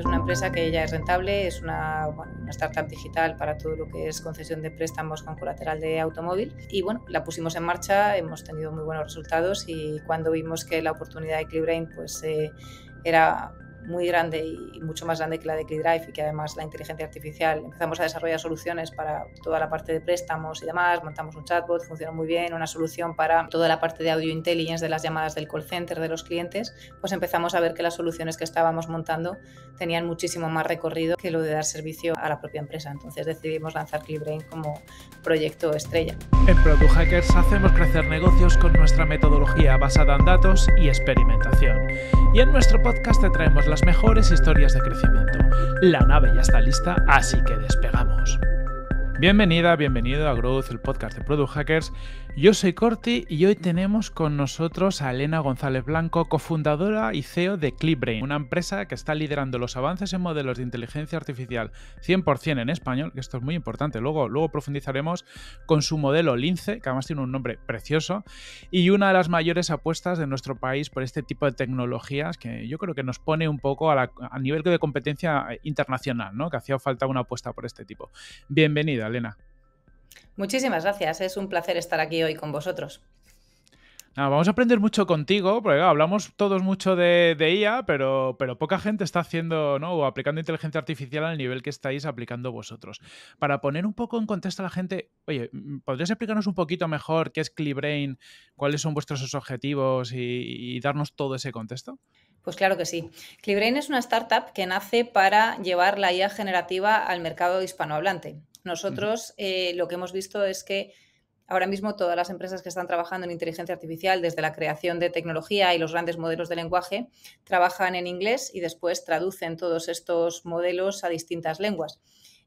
es una empresa que ya es rentable, es una, startup digital para todo lo que es concesión de préstamos con colateral de automóvil. Y bueno, la pusimos en marcha, hemos tenido muy buenos resultados y cuando vimos que la oportunidad de Clibrain pues, eh, era muy grande y mucho más grande que la de ClickDrive y que además la inteligencia artificial empezamos a desarrollar soluciones para toda la parte de préstamos y demás, montamos un chatbot, funcionó muy bien, una solución para toda la parte de audio intelligence de las llamadas del call center de los clientes, pues empezamos a ver que las soluciones que estábamos montando tenían muchísimo más recorrido que lo de dar servicio a la propia empresa. Entonces decidimos lanzar ClickBrain como proyecto estrella. En Product Hackers hacemos crecer negocios con nuestra metodología basada en datos y experimentación. Y en nuestro podcast te traemos las mejores historias de crecimiento. La nave ya está lista, así que despegamos. Bienvenida, bienvenido a Growth, el podcast de Product Hackers yo soy Corti y hoy tenemos con nosotros a Elena González Blanco, cofundadora y CEO de ClipBrain, una empresa que está liderando los avances en modelos de inteligencia artificial 100% en español, que esto es muy importante. Luego, luego profundizaremos con su modelo Lince, que además tiene un nombre precioso, y una de las mayores apuestas de nuestro país por este tipo de tecnologías que yo creo que nos pone un poco a, a nivel de competencia internacional, ¿no? que hacía falta una apuesta por este tipo. Bienvenida, Elena. Muchísimas gracias, es un placer estar aquí hoy con vosotros. vamos a aprender mucho contigo, porque hablamos todos mucho de, IA, pero, poca gente está haciendo o aplicando inteligencia artificial al nivel que estáis aplicando vosotros. Para poner un poco en contexto a la gente, oye, ¿podrías explicarnos un poquito mejor qué es Clibrain, cuáles son vuestros objetivos y, y darnos todo ese contexto? Pues claro que sí. Clibrain es una startup que nace para llevar la IA generativa al mercado hispanohablante. Nosotros eh, lo que hemos visto es que ahora mismo todas las empresas que están trabajando en inteligencia artificial, desde la creación de tecnología y los grandes modelos de lenguaje, trabajan en inglés y después traducen todos estos modelos a distintas lenguas.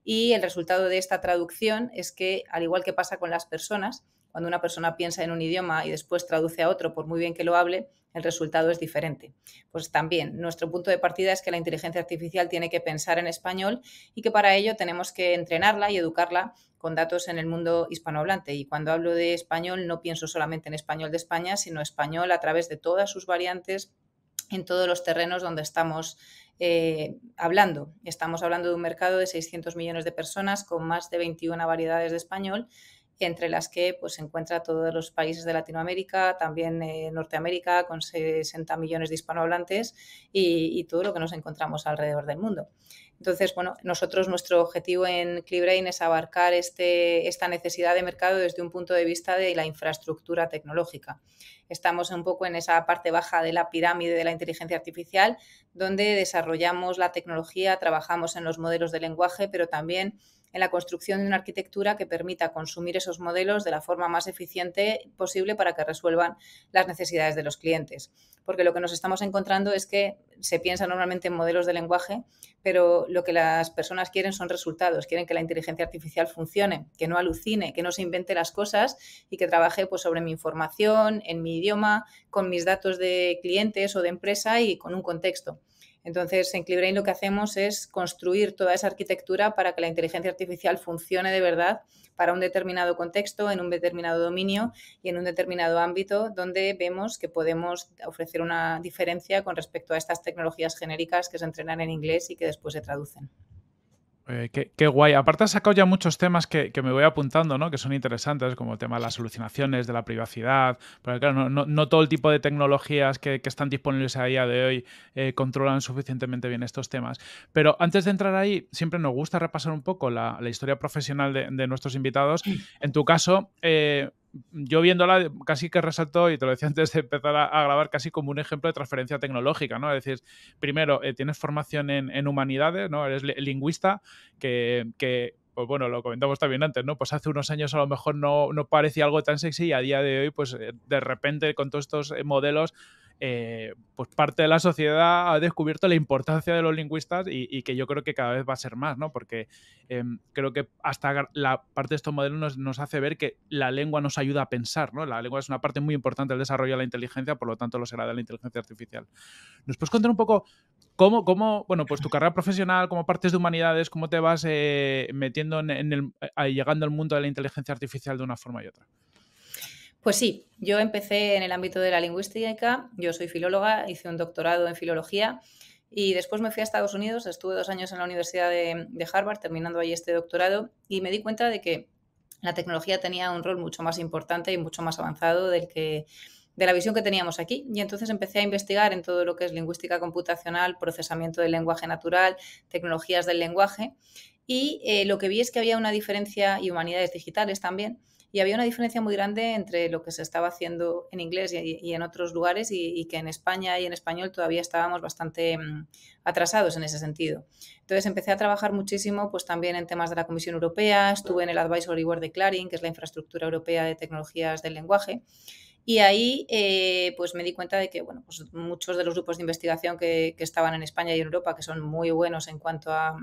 Y el resultado de esta traducción es que, al igual que pasa con las personas, cuando una persona piensa en un idioma y después traduce a otro, por muy bien que lo hable, el resultado es diferente. Pues también nuestro punto de partida es que la inteligencia artificial tiene que pensar en español y que para ello tenemos que entrenarla y educarla con datos en el mundo hispanohablante. Y cuando hablo de español no pienso solamente en español de España, sino español a través de todas sus variantes en todos los terrenos donde estamos eh, hablando. Estamos hablando de un mercado de 600 millones de personas con más de 21 variedades de español entre las que pues, se encuentra todos los países de Latinoamérica, también eh, Norteamérica, con 60 millones de hispanohablantes y, y, todo lo que nos encontramos alrededor del mundo. Entonces, bueno, nosotros nuestro objetivo en CliBrain es abarcar este, esta necesidad de mercado desde un punto de vista de la infraestructura tecnológica. Estamos un poco en esa parte baja de la pirámide de la inteligencia artificial, donde desarrollamos la tecnología, trabajamos en los modelos de lenguaje, pero también en la construcción de una arquitectura que permita consumir esos modelos de la forma más eficiente posible para que resuelvan las necesidades de los clientes. Porque lo que nos estamos encontrando es que se piensa normalmente en modelos de lenguaje, pero lo que las personas quieren son resultados, quieren que la inteligencia artificial funcione, que no alucine, que no se invente las cosas y que trabaje pues, sobre mi información, en mi idioma, con mis datos de clientes o de empresa y con un contexto. Entonces, en CliBrain lo que hacemos es construir toda esa arquitectura para que la inteligencia artificial funcione de verdad para un determinado contexto, en un determinado dominio y en un determinado ámbito donde vemos que podemos ofrecer una diferencia con respecto a estas tecnologías genéricas que se entrenan en inglés y que después se traducen. Eh, qué, guay. Aparte has sacado ya muchos temas que, me voy apuntando, ¿no? Que son interesantes, como el tema de las alucinaciones, de la privacidad. Porque claro, no, todo el tipo de tecnologías que, están disponibles a día de hoy eh, controlan suficientemente bien estos temas. Pero antes de entrar ahí, siempre nos gusta repasar un poco la, historia profesional de, nuestros invitados. En tu caso, eh, yo viéndola casi que resaltó, y te lo decía antes de empezar a, grabar, casi como un ejemplo de transferencia tecnológica, ¿no? Es decir, primero, eh, tienes formación en, humanidades, ¿no? Eres lingüista, que, pues bueno, lo comentamos también antes, ¿no? Pues hace unos años a lo mejor no, no parecía algo tan sexy y a día de hoy, pues eh, de repente con todos estos eh, modelos eh, pues parte de la sociedad ha descubierto la importancia de los lingüistas y, que yo creo que cada vez va a ser más, ¿no? Porque em, creo que hasta la parte de estos modelos nos, hace ver que la lengua nos ayuda a pensar, ¿no? La lengua es una parte muy importante del desarrollo de la inteligencia, por lo tanto lo será de la inteligencia artificial. ¿Nos puedes contar un poco cómo, bueno, pues tu carrera profesional, cómo partes de humanidades, cómo te vas eh, metiendo en, en el, eh, llegando al mundo de la inteligencia artificial de una forma y otra? Pues sí, yo empecé en el ámbito de la lingüística, yo soy filóloga, hice un doctorado en filología y después me fui a Estados Unidos, estuve dos años en la Universidad de, Harvard terminando ahí este doctorado y me di cuenta de que la tecnología tenía un rol mucho más importante y mucho más avanzado del que de la visión que teníamos aquí. Y entonces empecé a investigar en todo lo que es lingüística computacional, procesamiento del lenguaje natural, tecnologías del lenguaje. Y eh, lo que vi es que había una diferencia, y humanidades digitales también, y había una diferencia muy grande entre lo que se estaba haciendo en inglés y, en otros lugares y, que en España y en español todavía estábamos bastante mm, atrasados en ese sentido. Entonces empecé a trabajar muchísimo pues también en temas de la Comisión Europea, estuve en el Advisory Board de Claring, que es la infraestructura europea de tecnologías del lenguaje. Y ahí eh, pues me di cuenta de que bueno, pues muchos de los grupos de investigación que estaban en España y en Europa, que son muy buenos en cuanto a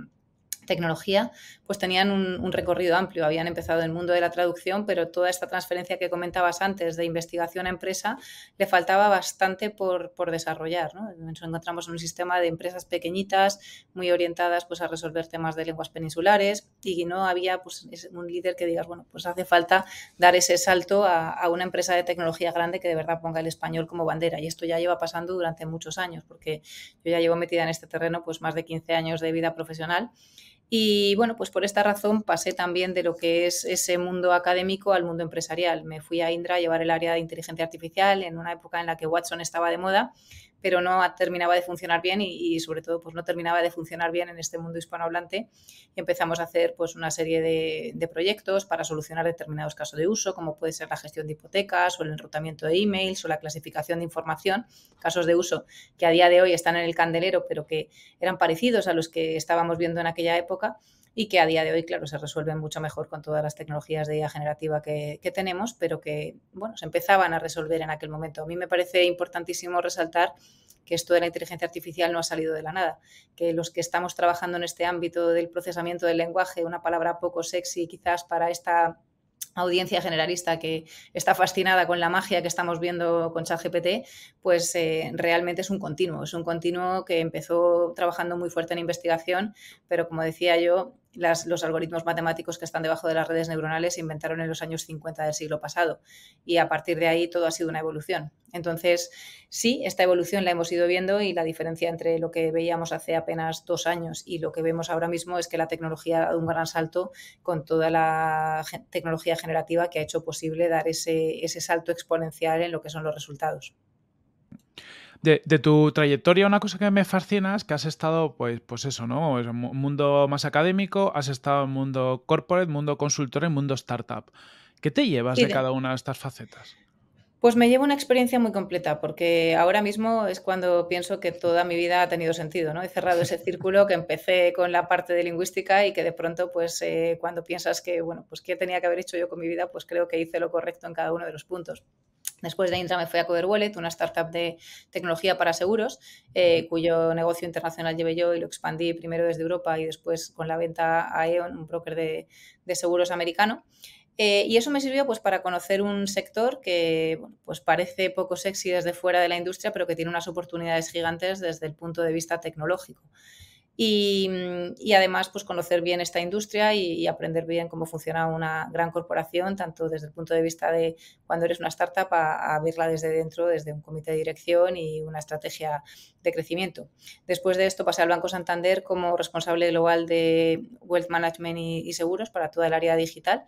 tecnología, pues tenían un, recorrido amplio. Habían empezado en el mundo de la traducción, pero toda esta transferencia que comentabas antes de investigación a empresa le faltaba bastante por, por desarrollar. Nos encontramos en un sistema de empresas pequeñitas, muy orientadas pues, a resolver temas de lenguas peninsulares y no había pues, un líder que digas, bueno, pues hace falta dar ese salto a, una empresa de tecnología grande que de verdad ponga el español como bandera. Y esto ya lleva pasando durante muchos años, porque yo ya llevo metida en este terreno pues más de 15 años de vida profesional y bueno, pues por esta razón pasé también de lo que es ese mundo académico al mundo empresarial. Me fui a Indra a llevar el área de inteligencia artificial en una época en la que Watson estaba de moda pero no terminaba de funcionar bien y, sobre todo pues no terminaba de funcionar bien en este mundo hispanohablante y empezamos a hacer pues una serie de, de, proyectos para solucionar determinados casos de uso como puede ser la gestión de hipotecas o el enrutamiento de emails o la clasificación de información casos de uso que a día de hoy están en el candelero pero que eran parecidos a los que estábamos viendo en aquella época y que a día de hoy, claro, se resuelven mucho mejor con todas las tecnologías de IA generativa que, que tenemos, pero que, bueno, se empezaban a resolver en aquel momento. A mí me parece importantísimo resaltar que esto de la inteligencia artificial no ha salido de la nada, que los que estamos trabajando en este ámbito del procesamiento del lenguaje, una palabra poco sexy quizás para esta audiencia generalista que está fascinada con la magia que estamos viendo con ChatGPT, pues eh, realmente es un continuo, es un continuo que empezó trabajando muy fuerte en investigación, pero como decía yo, los algoritmos matemáticos que están debajo de las redes neuronales se inventaron en los años 50 del siglo pasado y a partir de ahí todo ha sido una evolución. Entonces, sí, esta evolución la hemos ido viendo y la diferencia entre lo que veíamos hace apenas dos años y lo que vemos ahora mismo es que la tecnología ha dado un gran salto con toda la tecnología generativa que ha hecho posible dar ese salto exponencial en lo que son los resultados. De, tu trayectoria, una cosa que me fascina es que has estado, pues, pues eso, ¿no? un mundo más académico, has estado en mundo corporate, mundo consultor, en mundo startup. ¿Qué te llevas de cada una de estas facetas? Pues me llevo una experiencia muy completa, porque ahora mismo es cuando pienso que toda mi vida ha tenido sentido, ¿no? He cerrado ese círculo que empecé con la parte de lingüística y que de pronto, pues, eh, cuando piensas que, bueno, pues qué tenía que haber hecho yo con mi vida, pues creo que hice lo correcto en cada uno de los puntos. Después de Intra me fui a Coder Wallet, una startup de tecnología para seguros, eh, cuyo negocio internacional llevé yo y lo expandí primero desde Europa y después con la venta a E.ON, un broker de, seguros americano. Eh, y eso me sirvió pues, para conocer un sector que pues parece poco sexy desde fuera de la industria, pero que tiene unas oportunidades gigantes desde el punto de vista tecnológico. Mm, y, además pues conocer bien esta industria y, aprender bien cómo funciona una gran corporación, tanto desde el punto de vista de cuando eres una startup a, verla desde dentro, desde un comité de dirección y una estrategia de crecimiento. Después de esto pasé al Banco Santander como responsable global de Wealth Management y Seguros para toda el área digital.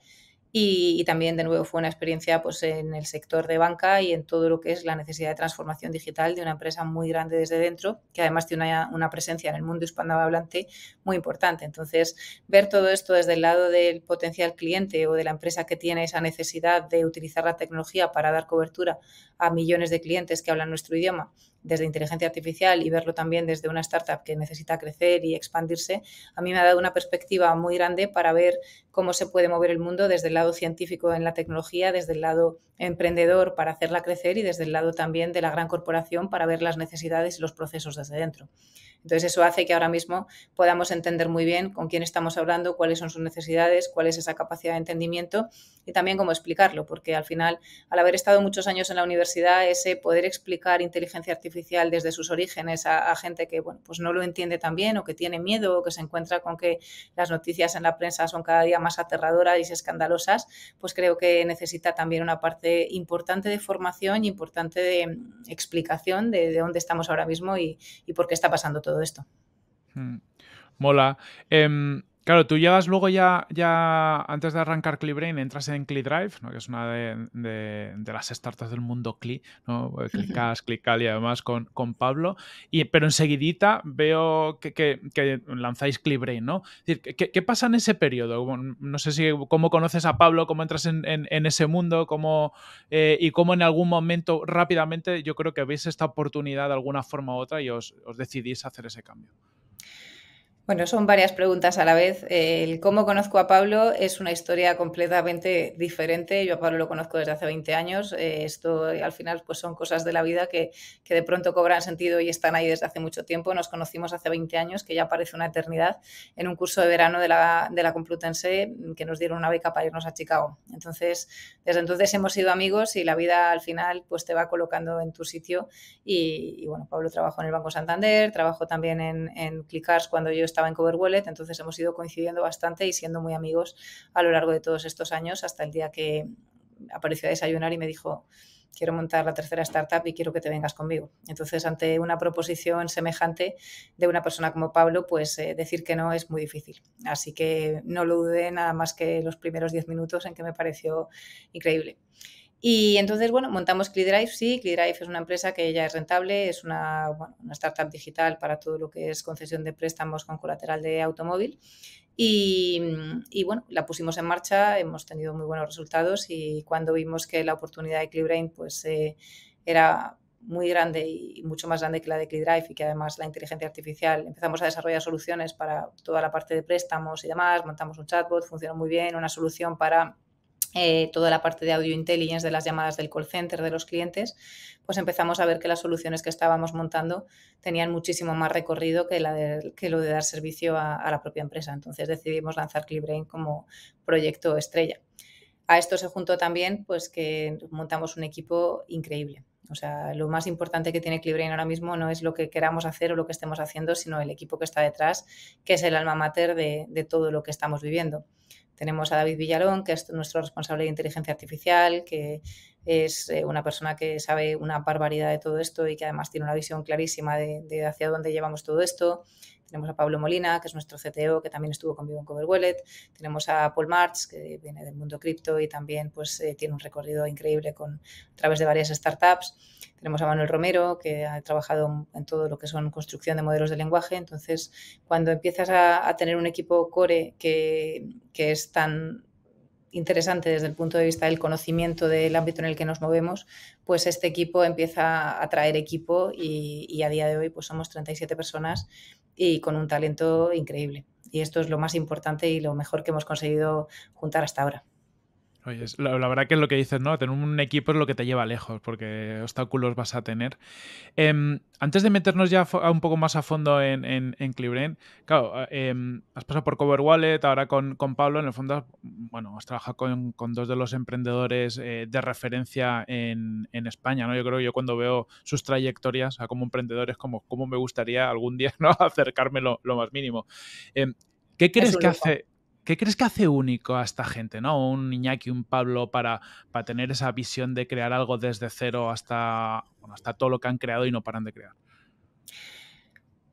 Y, también, de nuevo, fue una experiencia pues, en el sector de banca y en todo lo que es la necesidad de transformación digital de una empresa muy grande desde dentro, que además tiene una, una presencia en el mundo hispanohablante muy importante. Entonces, ver todo esto desde el lado del potencial cliente o de la empresa que tiene esa necesidad de utilizar la tecnología para dar cobertura a millones de clientes que hablan nuestro idioma desde inteligencia artificial y verlo también desde una startup que necesita crecer y expandirse, a mí me ha dado una perspectiva muy grande para ver cómo se puede mover el mundo desde el lado científico en la tecnología, desde el lado emprendedor para hacerla crecer y desde el lado también de la gran corporación para ver las necesidades y los procesos desde dentro. Entonces eso hace que ahora mismo podamos entender muy bien con quién estamos hablando, cuáles son sus necesidades, cuál es esa capacidad de entendimiento y también cómo explicarlo, porque al final, al haber estado muchos años en la universidad, ese poder explicar inteligencia artificial oficial desde sus orígenes a, gente que bueno, pues no lo entiende tan bien o que tiene miedo o que se encuentra con que las noticias en la prensa son cada día más aterradoras y escandalosas, pues creo que necesita también una parte importante de formación y importante de mm, explicación de, dónde estamos ahora mismo y, por qué está pasando todo esto. Hmm. Mola. Em, Claro, tú llegas luego ya, ya antes de arrancar CliBrain, entras en CliDrive, ¿no? que es una de, las startups del mundo Cli, ¿no? Clicas, eh, Clical y además con, Pablo. Y, pero enseguidita veo que, lanzáis CliBrain, ¿no? decir, ¿qué, pasa en ese periodo? No sé si cómo conoces a Pablo, cómo entras en, ese mundo, cómo, eh, y cómo en algún momento rápidamente yo creo que veis esta oportunidad de alguna forma u otra y os, os decidís hacer ese cambio. Bueno, son varias preguntas a la vez. El cómo conozco a Pablo es una historia completamente diferente. Yo a Pablo lo conozco desde hace 20 años. Eh, esto eh, al final pues son cosas de la vida que, que de pronto cobran sentido y están ahí desde hace mucho tiempo. Nos conocimos hace 20 años, que ya parece una eternidad, en un curso de verano de la, de la Complutense mm, que nos dieron una beca para irnos a Chicago. Entonces, desde entonces hemos sido amigos y la vida al final pues te va colocando en tu sitio. Y, bueno, Pablo trabajó en el Banco Santander, trabajó también en, en Clicars cuando yo estaba en Cover Wallet, entonces hemos ido coincidiendo bastante y siendo muy amigos a lo largo de todos estos años, hasta el día que apareció a desayunar y me dijo, quiero montar la tercera startup y quiero que te vengas conmigo. Entonces, ante una proposición semejante de una persona como Pablo, pues eh, decir que no es muy difícil. Así que no lo dudé nada más que los primeros 10 minutos en que me pareció increíble. Y entonces, bueno, montamos CliDrive, sí, CliDrive es una empresa que ya es rentable, es una, startup digital para todo lo que es concesión de préstamos con colateral de automóvil. Y, bueno, la pusimos en marcha, hemos tenido muy buenos resultados y cuando vimos que la oportunidad de CliBrain pues, eh, era muy grande y mucho más grande que la de CliDrive y que además la inteligencia artificial, empezamos a desarrollar soluciones para toda la parte de préstamos y demás, montamos un chatbot, funcionó muy bien, una solución para eh, toda la parte de audio intelligence, de las llamadas del call center, de los clientes, pues empezamos a ver que las soluciones que estábamos montando tenían muchísimo más recorrido que, que lo de dar servicio a, la propia empresa. Entonces decidimos lanzar Clibrain como proyecto estrella. A esto se juntó también pues que montamos un equipo increíble. O sea, lo más importante que tiene Clibrain ahora mismo no es lo que queramos hacer o lo que estemos haciendo, sino el equipo que está detrás, que es el alma mater de todo lo que estamos viviendo. Tenemos a David Villalón, que es nuestro responsable de inteligencia artificial, que es eh, una persona que sabe una barbaridad de todo esto y que además tiene una visión clarísima de, hacia dónde llevamos todo esto. Tenemos a Pablo Molina, que es nuestro CTO, que también estuvo conmigo en Cover Wallet. Tenemos a Paul March, que viene del mundo cripto y también pues, eh, tiene un recorrido increíble con, a través de varias startups. Tenemos a Manuel Romero, que ha trabajado en todo lo que son construcción de modelos de lenguaje. Entonces, cuando empiezas a, tener un equipo core que, es tan interesante desde el punto de vista del conocimiento del ámbito en el que nos movemos, pues este equipo empieza a traer equipo y, y, a día de hoy pues somos 37 personas y con un talento increíble. Y esto es lo más importante y lo mejor que hemos conseguido juntar hasta ahora. Oye, la, verdad que es lo que dices, ¿no? Tener un equipo es lo que te lleva lejos, porque obstáculos vas a tener. Em, antes de meternos ya un poco más a fondo en, en, claro, em, has pasado por Cover Wallet, ahora con, Pablo, en el fondo, bueno, has trabajado con, dos de los emprendedores eh, de referencia en, España, ¿no? Yo creo que yo cuando veo sus trayectorias a como emprendedores, como, me gustaría algún día, ¿no? Acercarme lo, lo más mínimo. Em, ¿Qué crees que hace? ¿Qué crees que hace único a esta gente, ¿no? Un Iñaki, un Pablo, para, para tener esa visión de crear algo desde cero hasta, hasta todo lo que han creado y no paran de crear.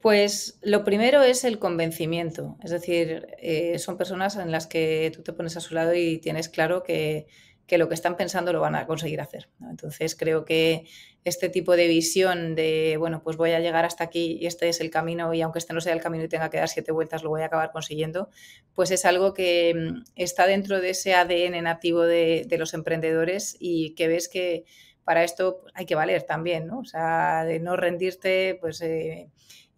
Pues lo primero es el convencimiento, es decir, eh, son personas en las que tú te pones a su lado y tienes claro que, que lo que están pensando lo van a conseguir hacer. Entonces creo que este tipo de visión de, bueno, pues voy a llegar hasta aquí y este es el camino y aunque este no sea el camino y tenga que dar siete vueltas, lo voy a acabar consiguiendo, pues es algo que mm, está dentro de ese ADN nativo de, los emprendedores y que ves que para esto hay que valer también, ¿no? O sea, de no rendirte, pues... Eh,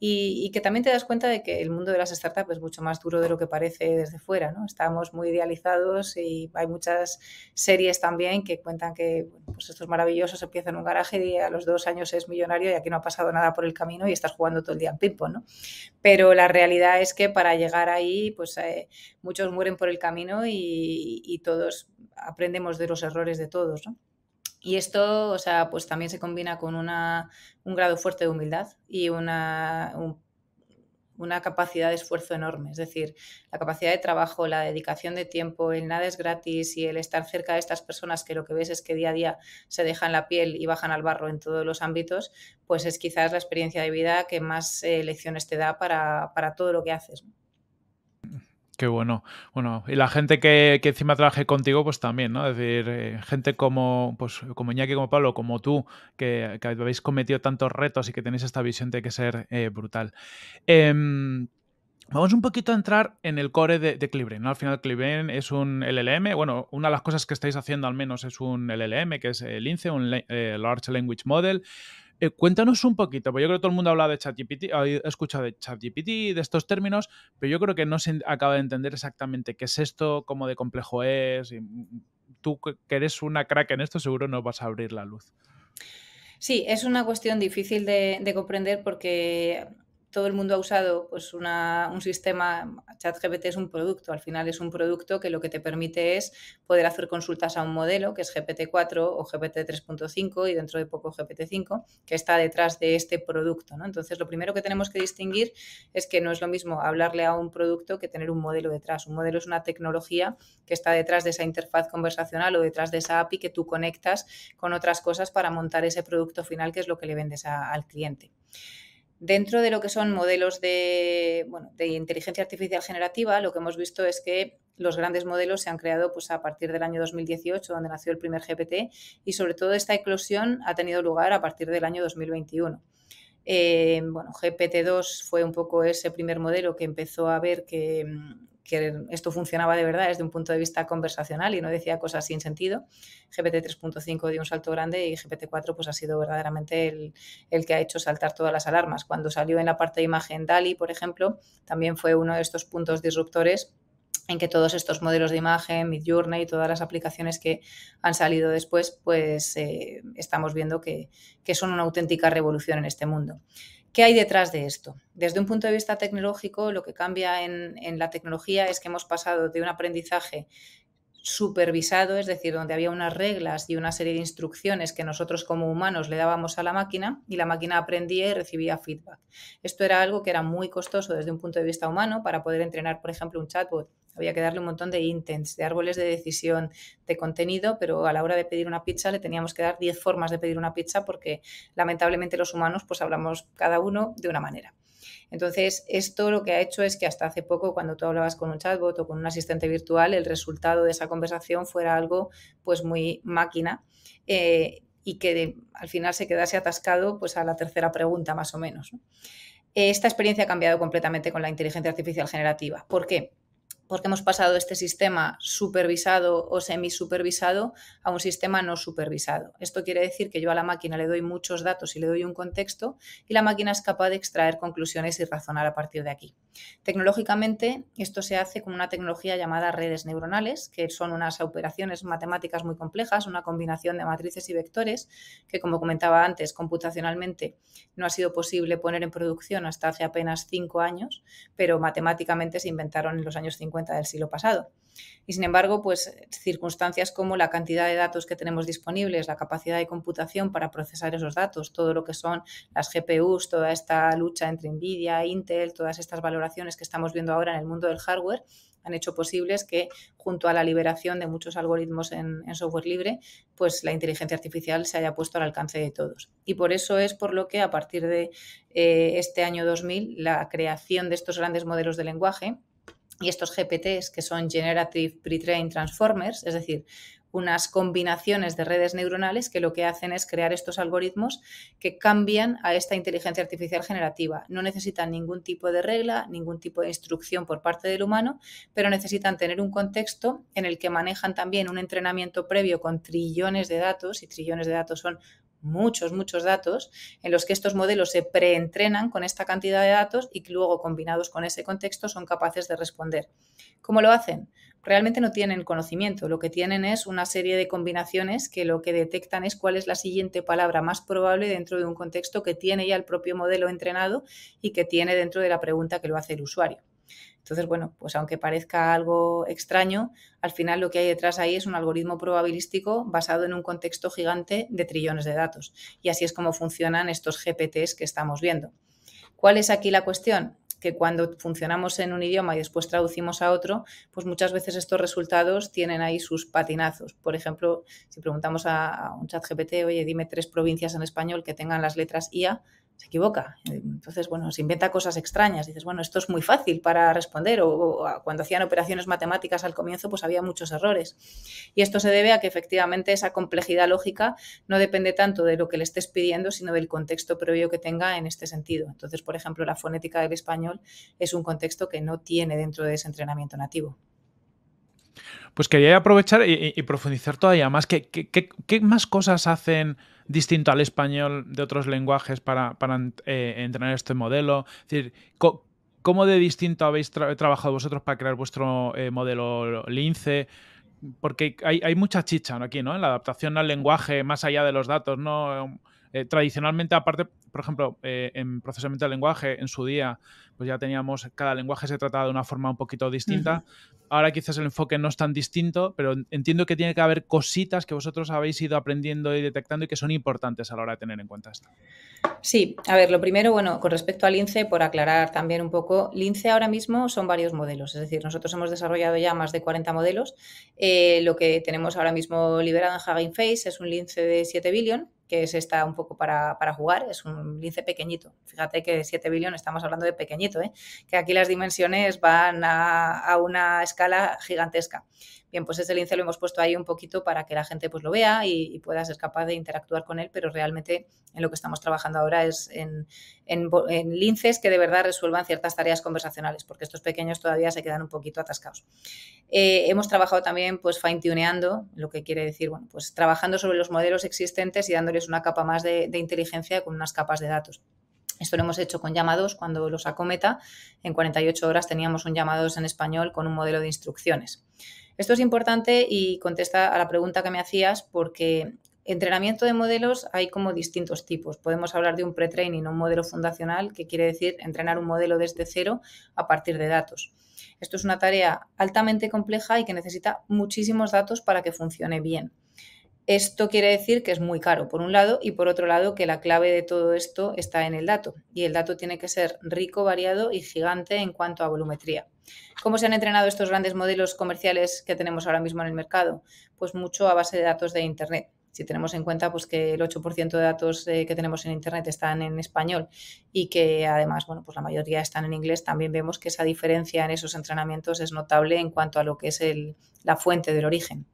y, que también te das cuenta de que el mundo de las startups es mucho más duro de lo que parece desde fuera, ¿no? Estamos muy idealizados y hay muchas series también que cuentan que pues estos maravillosos empiezan un garaje y a los dos años es millonario y aquí no ha pasado nada por el camino y estás jugando todo el día al ping-pong, ¿no? Pero la realidad es que para llegar ahí, pues eh, muchos mueren por el camino y, y todos aprendemos de los errores de todos, ¿no? Y esto, o sea, pues también se combina con una, un grado fuerte de humildad y una, una capacidad de esfuerzo enorme. Es decir, la capacidad de trabajo, la dedicación de tiempo, el nada es gratis y el estar cerca de estas personas que lo que ves es que día a día se dejan la piel y bajan al barro en todos los ámbitos, pues es quizás la experiencia de vida que más eh, lecciones te da para, para todo lo que haces. Qué bueno. Bueno, y la gente que, encima trabaje contigo, pues también, ¿no? Es decir, eh, gente como, pues, como Iñaki, como Pablo, como tú, que, habéis cometido tantos retos y que tenéis esta visión, de que ser eh, brutal. Em, vamos un poquito a entrar en el core de, de ¿no? Al final Clibren es un LLM, bueno, una de las cosas que estáis haciendo al menos es un LLM, que es el INCE, un eh, Large Language Model. Eh, cuéntanos un poquito, porque yo creo que todo el mundo ha hablado de ChatGPT, ha escuchado de ChatGPT, de estos términos, pero yo creo que no se acaba de entender exactamente qué es esto, cómo de complejo es. Mm, tú que eres una crack en esto, seguro no vas a abrir la luz. Sí, es una cuestión difícil de comprender porque todo el mundo ha usado pues un sistema, ChatGPT es un producto, al final es un producto que lo que te permite es poder hacer consultas a un modelo que es GPT-4 o GPT-3.5 y dentro de poco GPT-5, que está detrás de este producto. Entonces, lo primero que tenemos que distinguir es que no es lo mismo hablarle a un producto que tener un modelo detrás. Un modelo es una tecnología que está detrás de esa interfaz conversacional o detrás de esa API que tú conectas con otras cosas para montar ese producto final que es lo que le vendes al cliente. Dentro de lo que son modelos de, bueno, de, inteligencia artificial generativa, lo que hemos visto es que los grandes modelos se han creado pues, a partir del año 2018, donde nació el primer GPT, y sobre todo esta eclosión ha tenido lugar a partir del año 2021. Eh, bueno, GPT-2 fue un poco ese primer modelo que empezó a ver que mm, que esto funcionaba de verdad desde un punto de vista conversacional y no decía cosas sin sentido. GPT 3.5 dio un salto grande y GPT 4 pues, ha sido verdaderamente el, el, que ha hecho saltar todas las alarmas. Cuando salió en la parte de imagen DALI, por ejemplo, también fue uno de estos puntos disruptores en que todos estos modelos de imagen, Midjourney y todas las aplicaciones que han salido después, pues eh, estamos viendo que, que son una auténtica revolución en este mundo. ¿Qué hay detrás de esto? Desde un punto de vista tecnológico, lo que cambia en, la tecnología es que hemos pasado de un aprendizaje supervisado, es decir, donde había unas reglas y una serie de instrucciones que nosotros como humanos le dábamos a la máquina y la máquina aprendía y recibía feedback. Esto era algo que era muy costoso desde un punto de vista humano para poder entrenar, por ejemplo, un chatbot. Había que darle un montón de intents, de árboles de decisión, de contenido, pero a la hora de pedir una pizza le teníamos que dar 10 formas de pedir una pizza porque lamentablemente los humanos pues hablamos cada uno de una manera. Entonces, esto lo que ha hecho es que hasta hace poco, cuando tú hablabas con un chatbot o con un asistente virtual, el resultado de esa conversación fuera algo pues muy máquina eh, y que al final se quedase atascado pues a la tercera pregunta más o menos. Esta experiencia ha cambiado completamente con la inteligencia artificial generativa. ¿Por qué? porque hemos pasado este sistema supervisado o semisupervisado a un sistema no supervisado. Esto quiere decir que yo a la máquina le doy muchos datos y le doy un contexto y la máquina es capaz de extraer conclusiones y razonar a partir de aquí. Tecnológicamente, esto se hace con una tecnología llamada redes neuronales, que son unas operaciones matemáticas muy complejas, una combinación de matrices y vectores, que como comentaba antes, computacionalmente no ha sido posible poner en producción hasta hace apenas cinco años, pero matemáticamente se inventaron en los años 50 del siglo pasado. Y sin embargo, pues circunstancias como la cantidad de datos que tenemos disponibles, la capacidad de computación para procesar esos datos, todo lo que son las GPUs, toda esta lucha entre Nvidia, Intel, todas estas valoraciones que estamos viendo ahora en el mundo del hardware, han hecho posibles que, junto a la liberación de muchos algoritmos en, software libre, pues la inteligencia artificial se haya puesto al alcance de todos. Y por eso es por lo que a partir de eh, este año 2000, la creación de estos grandes modelos de lenguaje, y estos GPTs, que son Generative Pre-trained Transformers, es decir, unas combinaciones de redes neuronales que lo que hacen es crear estos algoritmos que cambian a esta inteligencia artificial generativa. No necesitan ningún tipo de regla, ningún tipo de instrucción por parte del humano, pero necesitan tener un contexto en el que manejan también un entrenamiento previo con trillones de datos, y trillones de datos son muchos, muchos datos, en los que estos modelos se preentrenan con esta cantidad de datos y que luego, combinados con ese contexto, son capaces de responder. ¿Cómo lo hacen? Realmente no tienen conocimiento, lo que tienen es una serie de combinaciones que lo que detectan es cuál es la siguiente palabra más probable dentro de un contexto que tiene ya el propio modelo entrenado y que tiene dentro de la pregunta que lo hace el usuario. Entonces, bueno, pues aunque parezca algo extraño, al final lo que hay detrás ahí es un algoritmo probabilístico basado en un contexto gigante de trillones de datos. Y así es como funcionan estos GPTs que estamos viendo. ¿Cuál es aquí la cuestión? que cuando funcionamos en un idioma y después traducimos a otro, pues muchas veces estos resultados tienen ahí sus patinazos. Por ejemplo, si preguntamos a, un chat GPT, oye, dime tres provincias en español que tengan las letras IA, se equivoca. Entonces, bueno, se inventa cosas extrañas. Dices, bueno, esto es muy fácil para responder. O, cuando hacían operaciones matemáticas al comienzo, pues había muchos errores. Y esto se debe a que efectivamente esa complejidad lógica no depende tanto de lo que le estés pidiendo, sino del contexto previo que tenga en este sentido. Entonces, por ejemplo, la fonética del español es un contexto que no tiene dentro de ese entrenamiento nativo. Pues quería aprovechar y, profundizar todavía más. ¿Qué, más cosas hacen distinto al español de otros lenguajes para, eh, entrenar este modelo? Es decir, ¿cómo de distinto habéis trabajado vosotros para crear vuestro eh, modelo lince? Porque hay, hay, mucha chicha aquí, ¿no? En la adaptación al lenguaje, más allá de los datos, ¿no? Eh, tradicionalmente, aparte, por ejemplo, eh, en procesamiento de lenguaje, en su día, pues ya teníamos, cada lenguaje se trataba de una forma un poquito distinta. Ahora quizás el enfoque no es tan distinto, pero entiendo que tiene que haber cositas que vosotros habéis ido aprendiendo y detectando y que son importantes a la hora de tener en cuenta esto. Sí, a ver, lo primero, bueno, con respecto al lince, por aclarar también un poco, lince ahora mismo son varios modelos, es decir, nosotros hemos desarrollado ya más de 40 modelos. Eh, lo que tenemos ahora mismo liberado en Hugging Face es un lince de 7 billion, que es esta un poco para, jugar, es un lince pequeñito. Fíjate que 7 billones estamos hablando de pequeñito, ¿eh? que aquí las dimensiones van a una escala gigantesca. Bien, pues ese lince lo hemos puesto ahí un poquito para que la gente pues lo vea y, pueda ser capaz de interactuar con él, pero realmente en lo que estamos trabajando ahora es en, linces que de verdad resuelvan ciertas tareas conversacionales, porque estos pequeños todavía se quedan un poquito atascados. Eh, hemos trabajado también pues fine-tuneando, lo que quiere decir, bueno, pues trabajando sobre los modelos existentes y dándoles una capa más de, inteligencia con unas capas de datos. Esto lo hemos hecho con llamados cuando los acometa, En 48 horas teníamos un llamados en español con un modelo de instrucciones. Esto es importante y contesta a la pregunta que me hacías porque entrenamiento de modelos hay como distintos tipos. Podemos hablar de un pre-training un modelo fundacional, que quiere decir entrenar un modelo desde cero a partir de datos. Esto es una tarea altamente compleja y que necesita muchísimos datos para que funcione bien. Esto quiere decir que es muy caro, por un lado, y por otro lado, que la clave de todo esto está en el dato. Y el dato tiene que ser rico, variado y gigante en cuanto a volumetría. ¿Cómo se han entrenado estos grandes modelos comerciales que tenemos ahora mismo en el mercado? Pues mucho a base de datos de Internet. Si tenemos en cuenta pues, que el 8% de datos eh, que tenemos en Internet están en español y que además bueno, pues la mayoría están en inglés, también vemos que esa diferencia en esos entrenamientos es notable en cuanto a lo que es la fuente del origen.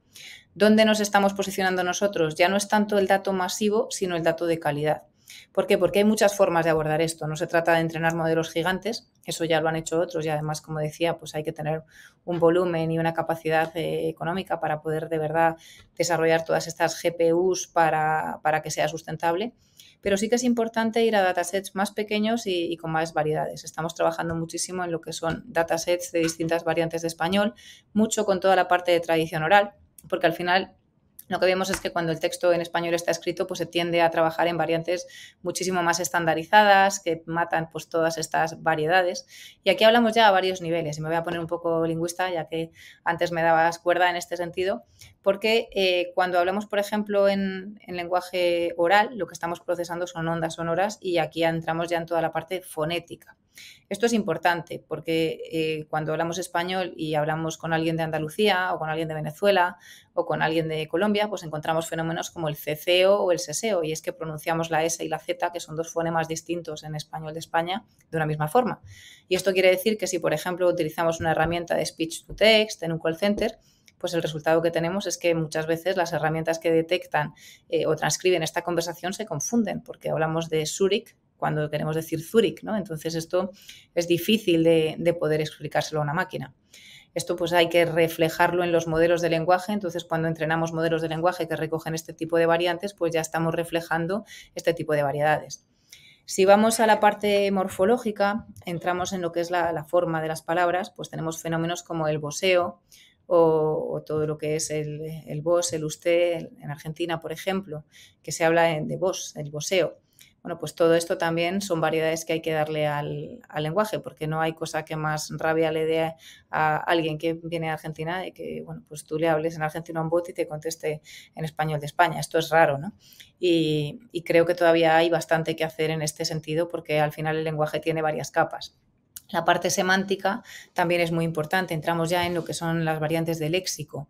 ¿Dónde nos estamos posicionando nosotros? Ya no es tanto el dato masivo, sino el dato de calidad. ¿Por qué? Porque hay muchas formas de abordar esto. No se trata de entrenar modelos gigantes, eso ya lo han hecho otros y además, como decía, pues hay que tener un volumen y una capacidad eh, económica para poder de verdad desarrollar todas estas GPUs para, que sea sustentable. Pero sí que es importante ir a datasets más pequeños y con más variedades. Estamos trabajando muchísimo en lo que son datasets de distintas variantes de español, mucho con toda la parte de tradición oral, porque al final lo que vemos es que cuando el texto en español está escrito, pues se tiende a trabajar en variantes muchísimo más estandarizadas, que matan pues todas estas variedades. Y aquí hablamos ya a varios niveles, y me voy a poner un poco lingüista, ya que antes me dabas cuerda en este sentido, porque eh, cuando hablamos, por ejemplo, en, lenguaje oral, lo que estamos procesando son ondas sonoras y aquí entramos ya en toda la parte fonética. Esto es importante porque eh, cuando hablamos español y hablamos con alguien de Andalucía o con alguien de Venezuela o con alguien de Colombia, pues encontramos fenómenos como el ceceo o el seseo y es que pronunciamos la S y la Z, que son dos fonemas distintos en español de España, de una misma forma. Y esto quiere decir que si, por ejemplo, utilizamos una herramienta de speech to text en un call center, pues el resultado que tenemos es que muchas veces las herramientas que detectan eh, o transcriben esta conversación se confunden, porque hablamos de Zurich cuando queremos decir Zurich, ¿no? Entonces esto es difícil de, poder explicárselo a una máquina. Esto pues hay que reflejarlo en los modelos de lenguaje, entonces cuando entrenamos modelos de lenguaje que recogen este tipo de variantes, pues ya estamos reflejando este tipo de variedades. Si vamos a la parte morfológica, entramos en lo que es la, forma de las palabras, pues tenemos fenómenos como el boseo o, todo lo que es el, el vos, el usted, en Argentina, por ejemplo, que se habla de vos, el boseo. Bueno, pues todo esto también son variedades que hay que darle al, lenguaje, porque no hay cosa que más rabia le dé a alguien que viene de Argentina de que, bueno, pues tú le hables en argentino a un bot y te conteste en español de España. Esto es raro, ¿no? Y, y creo que todavía hay bastante que hacer en este sentido, porque al final el lenguaje tiene varias capas. La parte semántica también es muy importante. Entramos ya en lo que son las variantes del léxico.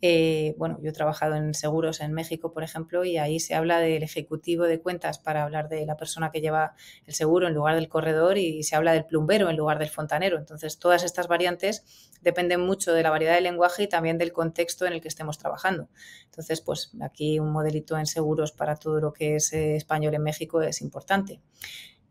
Eh, bueno, yo he trabajado en seguros en México, por ejemplo, y ahí se habla del ejecutivo de cuentas para hablar de la persona que lleva el seguro en lugar del corredor y se habla del plumbero en lugar del fontanero. Entonces, todas estas variantes dependen mucho de la variedad de lenguaje y también del contexto en el que estemos trabajando. Entonces, pues aquí un modelito en seguros para todo lo que es eh, español en México es importante.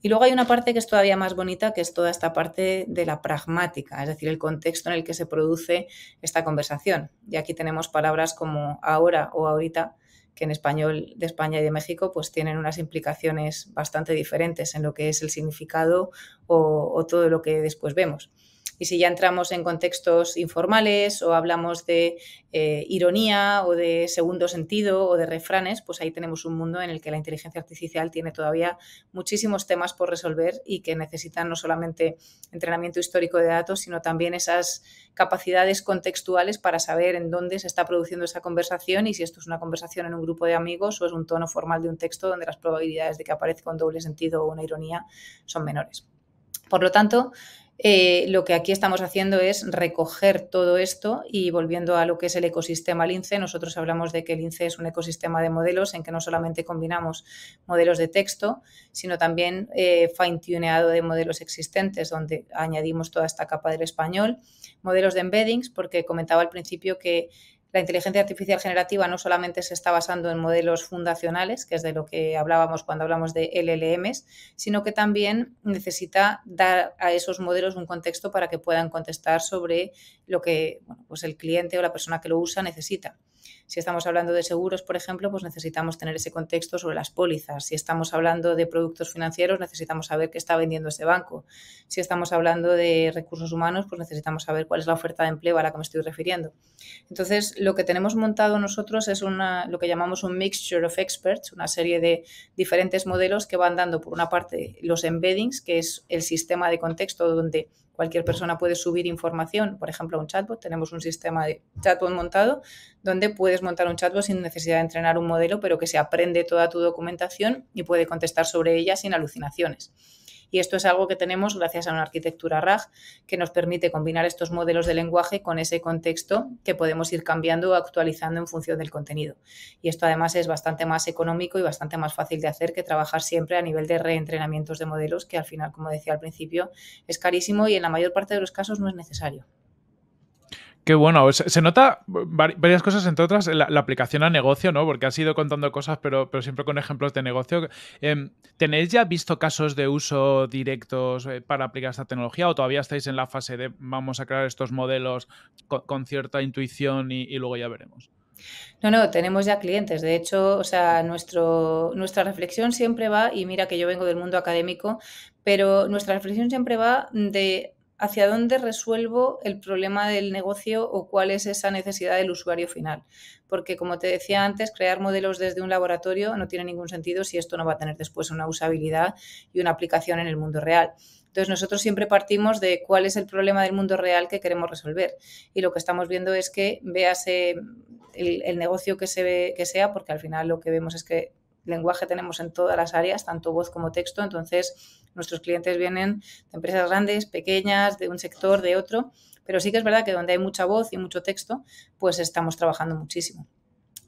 Y luego hay una parte que es todavía más bonita, que es toda esta parte de la pragmática, es decir, el contexto en el que se produce esta conversación. Y aquí tenemos palabras como ahora o ahorita, que en español de España y de México pues tienen unas implicaciones bastante diferentes en lo que es el significado o, o todo lo que después vemos. Y si ya entramos en contextos informales o hablamos de eh, ironía o de segundo sentido o de refranes, pues ahí tenemos un mundo en el que la inteligencia artificial tiene todavía muchísimos temas por resolver y que necesitan no solamente entrenamiento histórico de datos, sino también esas capacidades contextuales para saber en dónde se está produciendo esa conversación y si esto es una conversación en un grupo de amigos o es un tono formal de un texto donde las probabilidades de que aparezca un doble sentido o una ironía son menores. Por lo tanto, eh, lo que aquí estamos haciendo es recoger todo esto y volviendo a lo que es el ecosistema LINCE, nosotros hablamos de que LINCE es un ecosistema de modelos en que no solamente combinamos modelos de texto, sino también eh, fine-tuneado de modelos existentes, donde añadimos toda esta capa del español, modelos de embeddings, porque comentaba al principio que la inteligencia artificial generativa no solamente se está basando en modelos fundacionales, que es de lo que hablábamos cuando hablamos de LLMs, sino que también necesita dar a esos modelos un contexto para que puedan contestar sobre lo que pues el cliente o la persona que lo usa necesita. Si estamos hablando de seguros, por ejemplo, pues necesitamos tener ese contexto sobre las pólizas. Si estamos hablando de productos financieros, necesitamos saber qué está vendiendo ese banco. Si estamos hablando de recursos humanos, pues necesitamos saber cuál es la oferta de empleo a la que me estoy refiriendo. Entonces, lo que tenemos montado nosotros es una, lo que llamamos un mixture of experts, una serie de diferentes modelos que van dando, por una parte, los embeddings, que es el sistema de contexto donde Cualquier persona puede subir información, por ejemplo, a un chatbot. Tenemos un sistema de chatbot montado donde puedes montar un chatbot sin necesidad de entrenar un modelo, pero que se aprende toda tu documentación y puede contestar sobre ella sin alucinaciones. Y esto es algo que tenemos gracias a una arquitectura RAG que nos permite combinar estos modelos de lenguaje con ese contexto que podemos ir cambiando o actualizando en función del contenido. Y esto además es bastante más económico y bastante más fácil de hacer que trabajar siempre a nivel de reentrenamientos de modelos, que al final, como decía al principio, es carísimo y en la mayor parte de los casos no es necesario. Qué bueno, se, nota varias cosas, entre otras la, aplicación a negocio, ¿no? Porque has ido contando cosas, pero, pero siempre con ejemplos de negocio. Em, ¿Tenéis ya visto casos de uso directos eh, para aplicar esta tecnología o todavía estáis en la fase de vamos a crear estos modelos con, cierta intuición y, y luego ya veremos? No, no, tenemos ya clientes. De hecho, o sea, nuestro, nuestra reflexión siempre va, y mira que yo vengo del mundo académico, pero nuestra reflexión siempre va de hacia dónde resuelvo el problema del negocio o cuál es esa necesidad del usuario final. Porque, como te decía antes, crear modelos desde un laboratorio no tiene ningún sentido si esto no va a tener después una usabilidad y una aplicación en el mundo real. Entonces, nosotros siempre partimos de cuál es el problema del mundo real que queremos resolver. Y lo que estamos viendo es que véase el, negocio que, se que sea, porque al final lo que vemos es que lenguaje tenemos en todas las áreas, tanto voz como texto. Entonces, Nuestros clientes vienen de empresas grandes, pequeñas, de un sector, de otro, pero sí que es verdad que donde hay mucha voz y mucho texto, pues estamos trabajando muchísimo.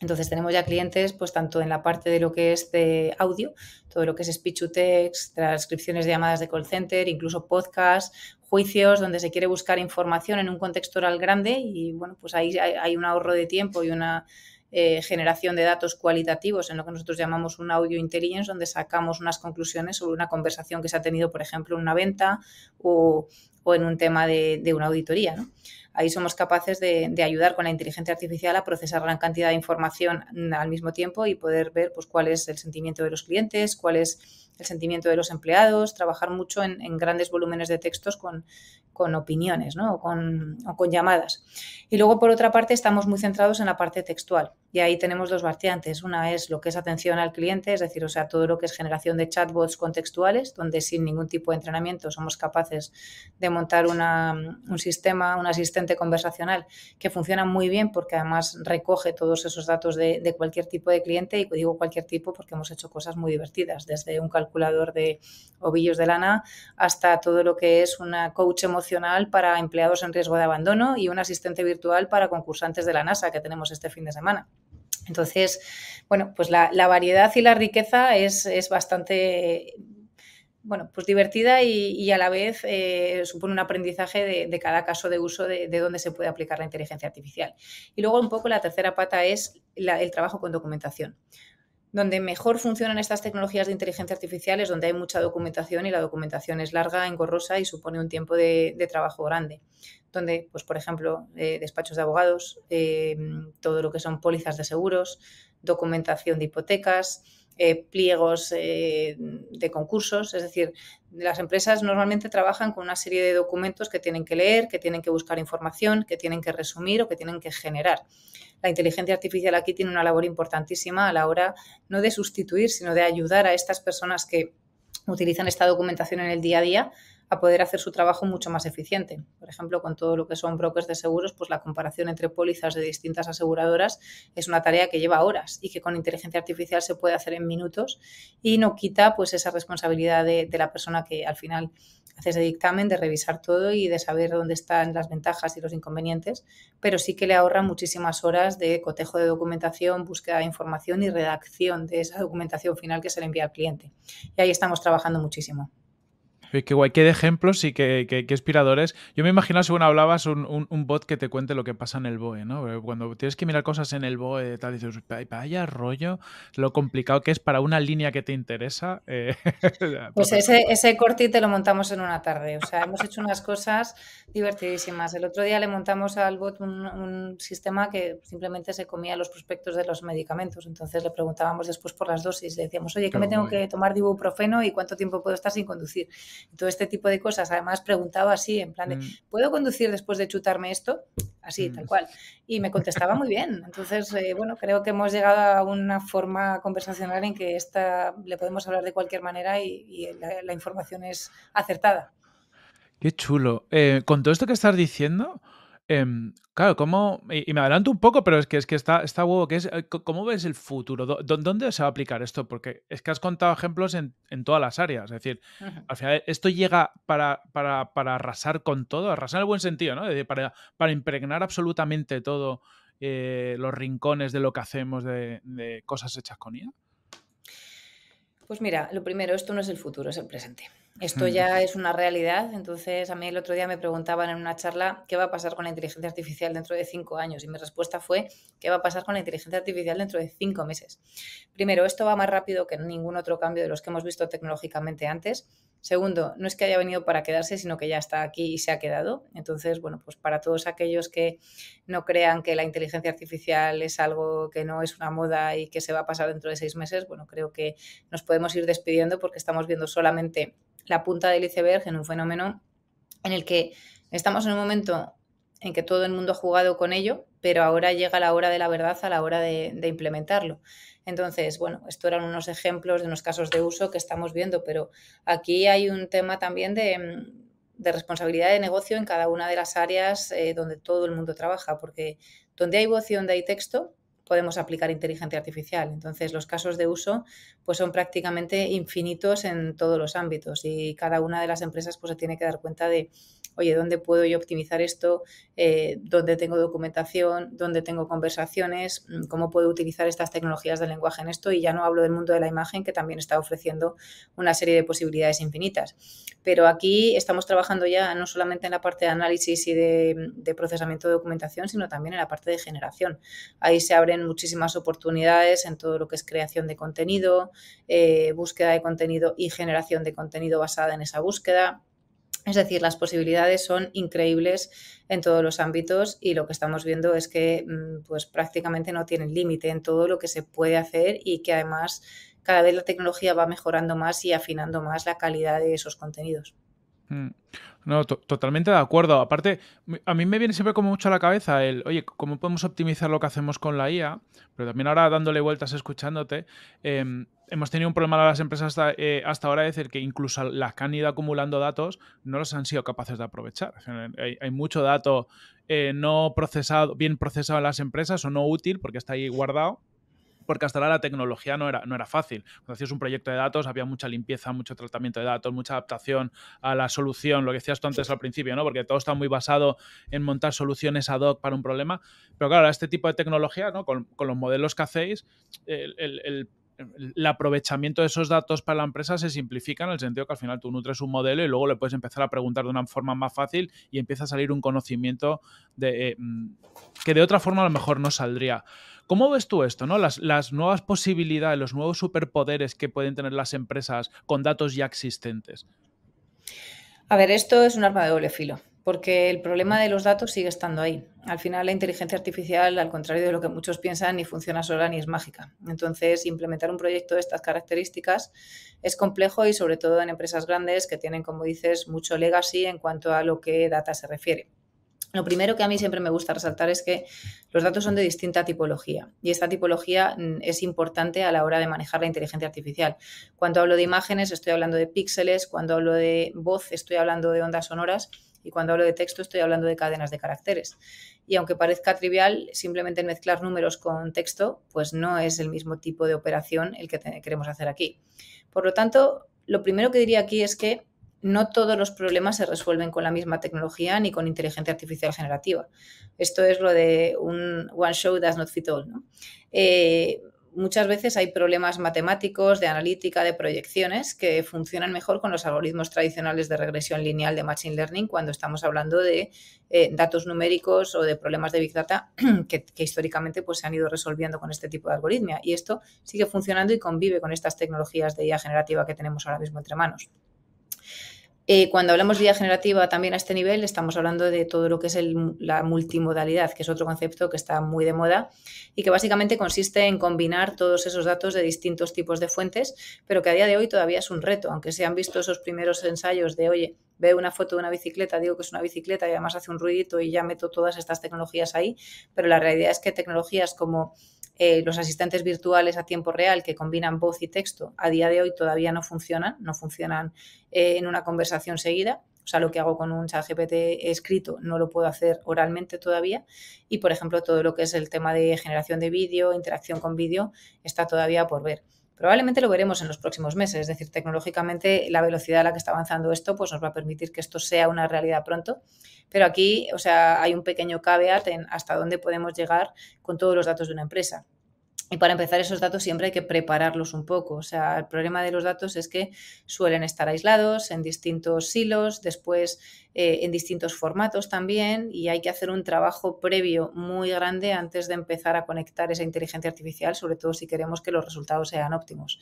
Entonces tenemos ya clientes, pues tanto en la parte de lo que es de audio, todo lo que es speech to text, transcripciones de llamadas de call center, incluso podcasts, juicios donde se quiere buscar información en un contexto oral grande y bueno, pues ahí hay un ahorro de tiempo y una eh, generación de datos cualitativos en lo que nosotros llamamos un audio intelligence, donde sacamos unas conclusiones sobre una conversación que se ha tenido, por ejemplo, en una venta o, en un tema de, una auditoría. Ahí somos capaces de, ayudar con la inteligencia artificial a procesar gran cantidad de información al mismo tiempo y poder ver pues, cuál es el sentimiento de los clientes, cuál es el sentimiento de los empleados, trabajar mucho en, grandes volúmenes de textos con, con opiniones ¿no? o, con, llamadas. Y luego, por otra parte, estamos muy centrados en la parte textual. Y ahí tenemos dos variantes. Una es lo que es atención al cliente, es decir, o sea, todo lo que es generación de chatbots contextuales, donde sin ningún tipo de entrenamiento somos capaces de montar una, un sistema, un asistente conversacional que funciona muy bien porque además recoge todos esos datos de, cualquier tipo de cliente y digo cualquier tipo porque hemos hecho cosas muy divertidas, desde un calculador de ovillos de lana, hasta todo lo que es una coach emocional para empleados en riesgo de abandono y un asistente virtual para concursantes de la NASA que tenemos este fin de semana. Entonces, bueno, pues la, variedad y la riqueza es, bastante bueno, pues divertida y, a la vez eh, supone un aprendizaje de, cada caso de uso de, dónde se puede aplicar la inteligencia artificial. Y luego un poco la tercera pata es el trabajo con documentación donde mejor funcionan estas tecnologías de inteligencia artificial es donde hay mucha documentación y la documentación es larga, engorrosa y supone un tiempo de, trabajo grande. Donde, pues, por ejemplo, eh, despachos de abogados, eh, todo lo que son pólizas de seguros, documentación de hipotecas, eh, pliegos eh, de concursos, es decir, las empresas normalmente trabajan con una serie de documentos que tienen que leer, que tienen que buscar información, que tienen que resumir o que tienen que generar. La inteligencia artificial aquí tiene una labor importantísima a la hora no de sustituir, sino de ayudar a estas personas que utilizan esta documentación en el día a día a poder hacer su trabajo mucho más eficiente. Por ejemplo, con todo lo que son brokers de seguros, pues la comparación entre pólizas de distintas aseguradoras es una tarea que lleva horas y que con inteligencia artificial se puede hacer en minutos y no quita pues esa responsabilidad de, de la persona que al final hace ese dictamen, de revisar todo y de saber dónde están las ventajas y los inconvenientes, pero sí que le ahorra muchísimas horas de cotejo de documentación, búsqueda de información y redacción de esa documentación final que se le envía al cliente. Y ahí estamos trabajando muchísimo. Qué guay, qué de ejemplos y qué, inspiradores. Yo me imagino, según hablabas, un, bot que te cuente lo que pasa en el BOE, ¿no? cuando tienes que mirar cosas en el BOE, tal, dices, vaya rollo, lo complicado que es para una línea que te interesa. Eh, pues, pues ese, ese corti te lo montamos en una tarde. O sea, hemos hecho unas cosas divertidísimas. El otro día le montamos al bot un, sistema que simplemente se comía los prospectos de los medicamentos. Entonces le preguntábamos después por las dosis. Le decíamos, oye, ¿qué me tengo que tomar dibuprofeno y cuánto tiempo puedo estar sin conducir? todo este tipo de cosas. Además, preguntaba así, en plan, de, mm. ¿puedo conducir después de chutarme esto? Así, mm. tal cual. Y me contestaba muy bien. Entonces, eh, bueno, creo que hemos llegado a una forma conversacional en que esta le podemos hablar de cualquier manera y, la, información es acertada. Qué chulo. Eh, con todo esto que estás diciendo, Em, claro, ¿cómo? Y, me adelanto un poco, pero es que, es que está, está huevo, eh, ¿cómo ves el futuro? ¿Dónde se va a aplicar esto? Porque es que has contado ejemplos en, todas las áreas. Es decir, al final, esto llega para, arrasar con todo, arrasar en el buen sentido, ¿no? para, impregnar absolutamente todo eh, los rincones de lo que hacemos de, de cosas hechas con IA. Pues mira, lo primero, esto no es el futuro, es el presente. Esto mm. ya es una realidad. Entonces, a mí el otro día me preguntaban en una charla qué va a pasar con la inteligencia artificial dentro de cinco años. Y mi respuesta fue qué va a pasar con la inteligencia artificial dentro de cinco meses. Primero, esto va más rápido que ningún otro cambio de los que hemos visto tecnológicamente antes. Segundo, no es que haya venido para quedarse, sino que ya está aquí y se ha quedado. Entonces, bueno, pues para todos aquellos que no crean que la inteligencia artificial es algo que no es una moda y que se va a pasar dentro de seis meses, bueno, creo que nos podemos ir despidiendo porque estamos viendo solamente la punta del iceberg en un fenómeno en el que estamos en un momento en que todo el mundo ha jugado con ello, pero ahora llega la hora de la verdad a la hora de, implementarlo. Entonces, bueno, esto eran unos ejemplos de unos casos de uso que estamos viendo, pero aquí hay un tema también de, mm, responsabilidad de negocio en cada una de las áreas eh, donde todo el mundo trabaja, porque donde hay voz y donde hay texto, podemos aplicar inteligencia artificial. Entonces, los casos de uso pues, son prácticamente infinitos en todos los ámbitos y cada una de las empresas pues, se tiene que dar cuenta de oye, ¿dónde puedo yo optimizar esto? Eh, ¿Dónde tengo documentación? ¿Dónde tengo conversaciones? Mm, ¿Cómo puedo utilizar estas tecnologías del lenguaje en esto? Y ya no hablo del mundo de la imagen, que también está ofreciendo una serie de posibilidades infinitas. Pero aquí estamos trabajando ya no solamente en la parte de análisis y de, mm, procesamiento de documentación, sino también en la parte de generación. Ahí se abren muchísimas oportunidades en todo lo que es creación de contenido, eh, búsqueda de contenido y generación de contenido basada en esa búsqueda es decir, las posibilidades son increíbles en todos los ámbitos y lo que estamos viendo es que mm, pues, prácticamente no tienen límite en todo lo que se puede hacer y que además cada vez la tecnología va mejorando más y afinando más la calidad de esos contenidos. Mm. No, totalmente de acuerdo. Aparte, a mí me viene siempre como mucho a la cabeza el, oye, ¿cómo podemos optimizar lo que hacemos con la IA? Pero también ahora dándole vueltas, escuchándote, em, hemos tenido un problema a las empresas eh, hasta, ahora de decir que incluso las que han ido acumulando datos no los han sido capaces de aprovechar. Hay, mucho dato eh, no procesado, bien procesado en las empresas o no útil porque está ahí guardado porque hasta ahora la tecnología no era, no era fácil. Cuando hacías un proyecto de datos había mucha limpieza, mucho tratamiento de datos, mucha adaptación a la solución, lo que decías tú antes al principio, ¿no? Porque todo está muy basado en montar soluciones ad hoc para un problema. Pero claro, este tipo de tecnología, Con, los modelos que hacéis, el, aprovechamiento de esos datos para la empresa se simplifica en el sentido que al final tú nutres un modelo y luego le puedes empezar a preguntar de una forma más fácil y empieza a salir un conocimiento de, eh, mm, que de otra forma a lo mejor no saldría. ¿Cómo ves tú esto, no? Las, las nuevas posibilidades, los nuevos superpoderes que pueden tener las empresas con datos ya existentes. A ver, esto es un arma de doble filo porque el problema de los datos sigue estando ahí. Al final la inteligencia artificial, al contrario de lo que muchos piensan, ni funciona sola ni es mágica. Entonces, implementar un proyecto de estas características es complejo y sobre todo en empresas grandes que tienen, como dices, mucho legacy en cuanto a lo que data se refiere. Lo primero que a mí siempre me gusta resaltar es que los datos son de distinta tipología y esta tipología mm, es importante a la hora de manejar la inteligencia artificial. Cuando hablo de imágenes estoy hablando de píxeles, cuando hablo de voz estoy hablando de ondas sonoras y cuando hablo de texto estoy hablando de cadenas de caracteres. Y aunque parezca trivial, simplemente mezclar números con texto pues no es el mismo tipo de operación el que queremos hacer aquí. Por lo tanto, lo primero que diría aquí es que no todos los problemas se resuelven con la misma tecnología ni con inteligencia artificial generativa. Esto es lo de un one show does not fit all. Eh, muchas veces hay problemas matemáticos, de analítica, de proyecciones que funcionan mejor con los algoritmos tradicionales de regresión lineal de Machine Learning cuando estamos hablando de eh, datos numéricos o de problemas de Big Data que, históricamente pues, se han ido resolviendo con este tipo de algoritmia. Y esto sigue funcionando y convive con estas tecnologías de IA generativa que tenemos ahora mismo entre manos. Eh, cuando hablamos de vía generativa también a este nivel, estamos hablando de todo lo que es la multimodalidad, que es otro concepto que está muy de moda y que básicamente consiste en combinar todos esos datos de distintos tipos de fuentes, pero que a día de hoy todavía es un reto, aunque se han visto esos primeros ensayos de, oye, veo una foto de una bicicleta, digo que es una bicicleta y además hace un ruidito y ya meto todas estas tecnologías ahí, pero la realidad es que tecnologías como eh, los asistentes virtuales a tiempo real que combinan voz y texto, a día de hoy todavía no funcionan, no funcionan eh, en una conversación seguida. O sea, lo que hago con un chat GPT escrito no lo puedo hacer oralmente todavía. Y, por ejemplo, todo lo que es el tema de generación de vídeo, interacción con vídeo, está todavía por ver. Probablemente lo veremos en los próximos meses, es decir, tecnológicamente la velocidad a la que está avanzando esto pues nos va a permitir que esto sea una realidad pronto, pero aquí, o sea, hay un pequeño caveat en hasta dónde podemos llegar con todos los datos de una empresa. Y para empezar, esos datos siempre hay que prepararlos un poco. O sea, el problema de los datos es que suelen estar aislados en distintos silos, después eh, en distintos formatos también, y hay que hacer un trabajo previo muy grande antes de empezar a conectar esa inteligencia artificial, sobre todo si queremos que los resultados sean óptimos.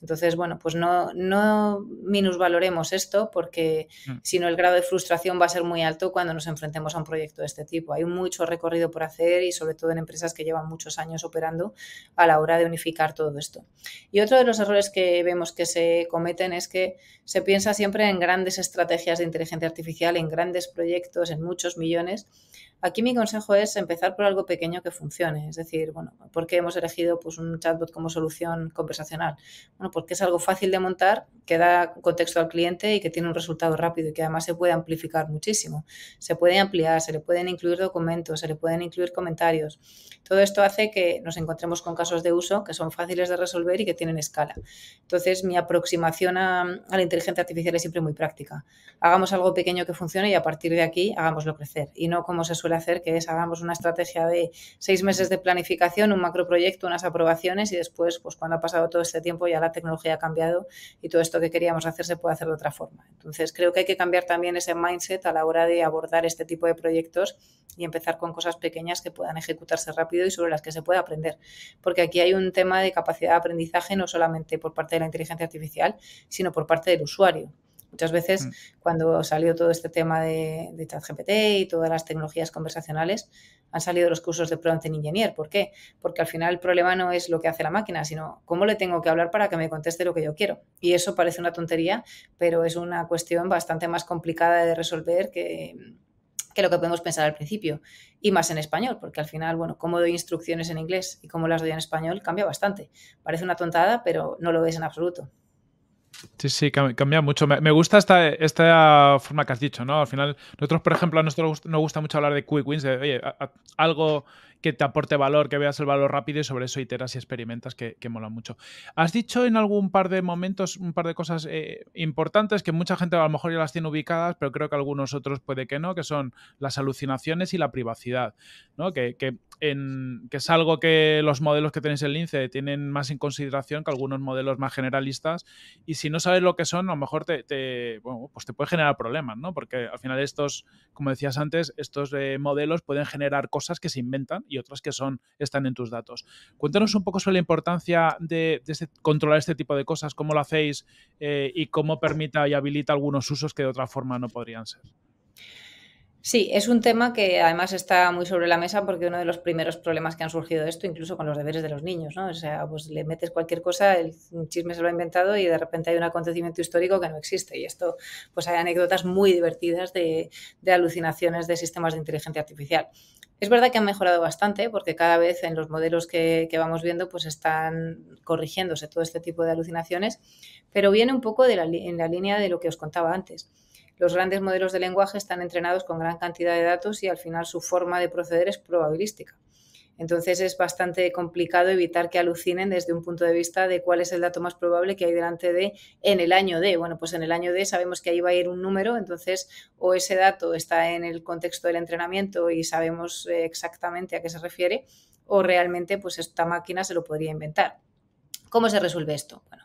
Entonces, bueno, pues no, no minusvaloremos esto porque mm. si no el grado de frustración va a ser muy alto cuando nos enfrentemos a un proyecto de este tipo. Hay mucho recorrido por hacer y sobre todo en empresas que llevan muchos años operando a la hora de unificar todo esto. Y otro de los errores que vemos que se cometen es que se piensa siempre en grandes estrategias de inteligencia artificial, en grandes proyectos, en muchos millones, Aquí mi consejo es empezar por algo pequeño que funcione, es decir, bueno, ¿por qué hemos elegido pues, un chatbot como solución conversacional? Bueno, porque es algo fácil de montar que da contexto al cliente y que tiene un resultado rápido y que además se puede amplificar muchísimo. Se puede ampliar, se le pueden incluir documentos, se le pueden incluir comentarios. Todo esto hace que nos encontremos con casos de uso que son fáciles de resolver y que tienen escala. Entonces, mi aproximación a, la inteligencia artificial es siempre muy práctica. Hagamos algo pequeño que funcione y a partir de aquí hagámoslo crecer. Y no como se suele hacer, que es hagamos una estrategia de seis meses de planificación, un macroproyecto, unas aprobaciones y después, pues cuando ha pasado todo este tiempo ya la tecnología ha cambiado y todo esto que queríamos hacer se puede hacer de otra forma. Entonces, creo que hay que cambiar también ese mindset a la hora de abordar este tipo de proyectos y empezar con cosas pequeñas que puedan ejecutarse rápido y sobre las que se pueda aprender. Porque aquí hay un tema de capacidad de aprendizaje no solamente por parte de la inteligencia artificial, sino por parte del usuario. Muchas veces, mm. cuando salió todo este tema de, de ChatGPT y todas las tecnologías conversacionales, han salido los cursos de Prompt Engineer. ¿Por qué? Porque al final el problema no es lo que hace la máquina, sino cómo le tengo que hablar para que me conteste lo que yo quiero. Y eso parece una tontería, pero es una cuestión bastante más complicada de resolver que, que lo que podemos pensar al principio. Y más en español, porque al final, bueno, cómo doy instrucciones en inglés y cómo las doy en español cambia bastante. Parece una tontada, pero no lo es en absoluto. Sí, sí, cambia mucho. Me gusta esta, esta forma que has dicho, ¿no? Al final, nosotros, por ejemplo, a nosotros nos gusta mucho hablar de quick wins, de, oye, algo que te aporte valor, que veas el valor rápido y sobre eso iteras y experimentas que, mola mucho. Has dicho en algún par de momentos un par de cosas eh, importantes que mucha gente a lo mejor ya las tiene ubicadas, pero creo que algunos otros puede que no, que son las alucinaciones y la privacidad, ¿no? Que, en, que es algo que los modelos que tenéis en Lince tienen más en consideración que algunos modelos más generalistas y si no sabes lo que son, a lo mejor te, pues te puede generar problemas, ¿no? Porque al final estos, como decías antes, estos eh, modelos pueden generar cosas que se inventan y otras que son, están en tus datos. Cuéntanos un poco sobre la importancia de, este, controlar este tipo de cosas, cómo lo hacéis eh, y cómo permita y habilita algunos usos que de otra forma no podrían ser. Sí, es un tema que además está muy sobre la mesa porque uno de los primeros problemas que han surgido de esto, incluso con los deberes de los niños, ¿no? O sea, pues le metes cualquier cosa, el chisme se lo ha inventado y de repente hay un acontecimiento histórico que no existe. Y esto, pues hay anécdotas muy divertidas de alucinaciones de sistemas de inteligencia artificial. Es verdad que han mejorado bastante porque cada vez en los modelos que, vamos viendo pues están corrigiéndose todo este tipo de alucinaciones, pero viene un poco de en la línea de lo que os contaba antes. Los grandes modelos de lenguaje están entrenados con gran cantidad de datos y al final su forma de proceder es probabilística. Entonces es bastante complicado evitar que alucinen desde un punto de vista de cuál es el dato más probable que hay delante de en el año D. Bueno, pues en el año D sabemos que ahí va a ir un número, entonces o ese dato está en el contexto del entrenamiento y sabemos eh, exactamente a qué se refiere, o realmente pues esta máquina se lo podría inventar. ¿Cómo se resuelve esto? Bueno,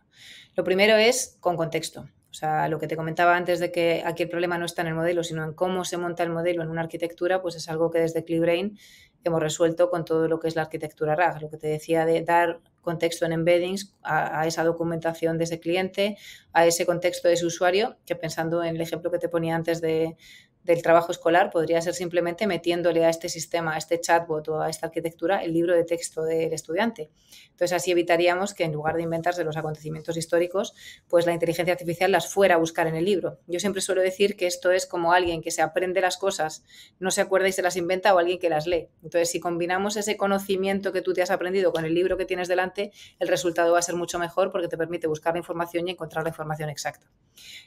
lo primero es con contexto. O sea, lo que te comentaba antes de que aquí el problema no está en el modelo, sino en cómo se monta el modelo en una arquitectura, pues es algo que desde ClearBrain hemos resuelto con todo lo que es la arquitectura RAG, lo que te decía de dar contexto en embeddings a, a, esa documentación de ese cliente, a ese contexto de ese usuario, que pensando en el ejemplo que te ponía antes de, del trabajo escolar podría ser simplemente metiéndole a este sistema, a este chatbot o a esta arquitectura el libro de texto del estudiante. Entonces así evitaríamos que en lugar de inventarse los acontecimientos históricos, pues la inteligencia artificial las fuera a buscar en el libro. Yo siempre suelo decir que esto es como alguien que se aprende las cosas, no se acuerda y se las inventa o alguien que las lee. Entonces si combinamos ese conocimiento que tú te has aprendido con el libro que tienes delante, el resultado va a ser mucho mejor porque te permite buscar la información y encontrar la información exacta.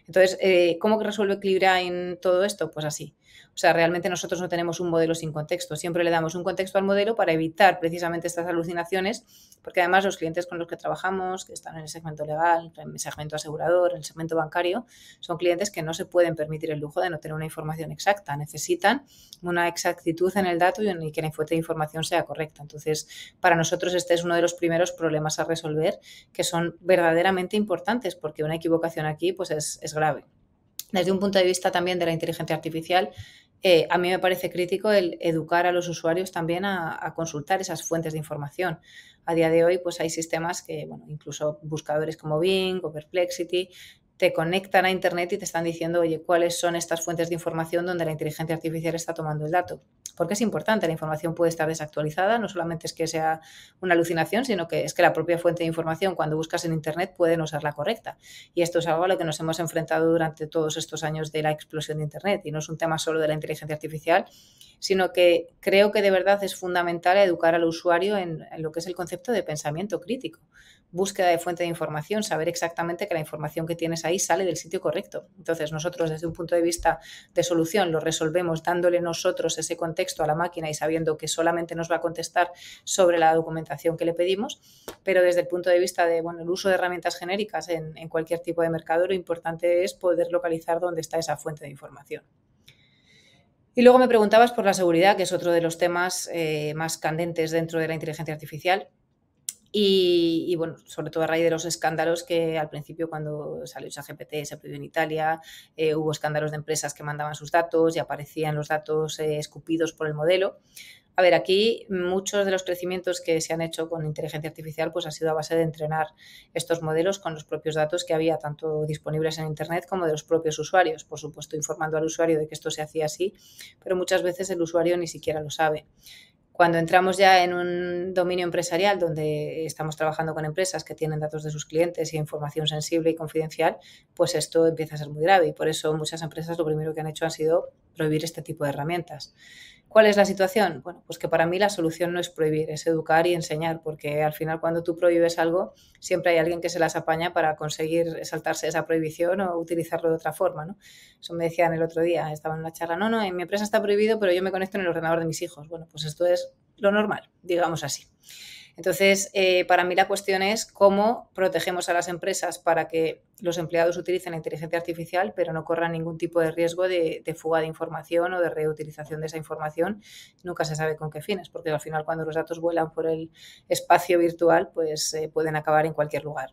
Entonces, eh, ¿cómo que resuelve Clibra todo esto? Pues así. O sea, realmente nosotros no tenemos un modelo sin contexto, siempre le damos un contexto al modelo para evitar precisamente estas alucinaciones, porque además los clientes con los que trabajamos, que están en el segmento legal, en el segmento asegurador, en el segmento bancario, son clientes que no se pueden permitir el lujo de no tener una información exacta, necesitan una exactitud en el dato y que la fuente de información sea correcta. Entonces, para nosotros este es uno de los primeros problemas a resolver que son verdaderamente importantes, porque una equivocación aquí pues es grave desde un punto de vista también de la inteligencia artificial, eh, a mí me parece crítico el educar a los usuarios también a, consultar esas fuentes de información. A día de hoy, pues hay sistemas que, bueno, incluso buscadores como Bing o Perplexity, te conectan a Internet y te están diciendo, oye, ¿cuáles son estas fuentes de información donde la inteligencia artificial está tomando el dato? Porque es importante, la información puede estar desactualizada, no solamente es que sea una alucinación, sino que es que la propia fuente de información cuando buscas en Internet puede no ser la correcta. Y esto es algo a lo que nos hemos enfrentado durante todos estos años de la explosión de Internet. Y no es un tema solo de la inteligencia artificial, sino que creo que de verdad es fundamental educar al usuario en, en lo que es el concepto de pensamiento crítico búsqueda de fuente de información, saber exactamente que la información que tienes ahí sale del sitio correcto. Entonces, nosotros desde un punto de vista de solución lo resolvemos dándole nosotros ese contexto a la máquina y sabiendo que solamente nos va a contestar sobre la documentación que le pedimos, pero desde el punto de vista de, bueno, el uso de herramientas genéricas en, cualquier tipo de mercado, lo importante es poder localizar dónde está esa fuente de información. Y luego me preguntabas por la seguridad, que es otro de los temas eh, más candentes dentro de la inteligencia artificial. Y, bueno, sobre todo a raíz de los escándalos que al principio cuando salió GPT, se prohibió en Italia, eh, hubo escándalos de empresas que mandaban sus datos y aparecían los datos eh, escupidos por el modelo. A ver, aquí muchos de los crecimientos que se han hecho con inteligencia artificial pues ha sido a base de entrenar estos modelos con los propios datos que había tanto disponibles en internet como de los propios usuarios, por supuesto informando al usuario de que esto se hacía así, pero muchas veces el usuario ni siquiera lo sabe. Cuando entramos ya en un dominio empresarial donde estamos trabajando con empresas que tienen datos de sus clientes y información sensible y confidencial, pues esto empieza a ser muy grave y por eso muchas empresas lo primero que han hecho han sido prohibir este tipo de herramientas. ¿Cuál es la situación? Bueno, pues que para mí la solución no es prohibir, es educar y enseñar, porque al final cuando tú prohíbes algo, siempre hay alguien que se las apaña para conseguir saltarse esa prohibición o utilizarlo de otra forma, ¿no? Eso me decían el otro día, estaba en una charla, no, no, en mi empresa está prohibido, pero yo me conecto en el ordenador de mis hijos. Bueno, pues esto es lo normal, digamos así. Entonces, eh, para mí la cuestión es cómo protegemos a las empresas para que los empleados utilicen la inteligencia artificial, pero no corran ningún tipo de riesgo de, fuga de información o de reutilización de esa información. Nunca se sabe con qué fines, porque al final cuando los datos vuelan por el espacio virtual, pues eh, pueden acabar en cualquier lugar.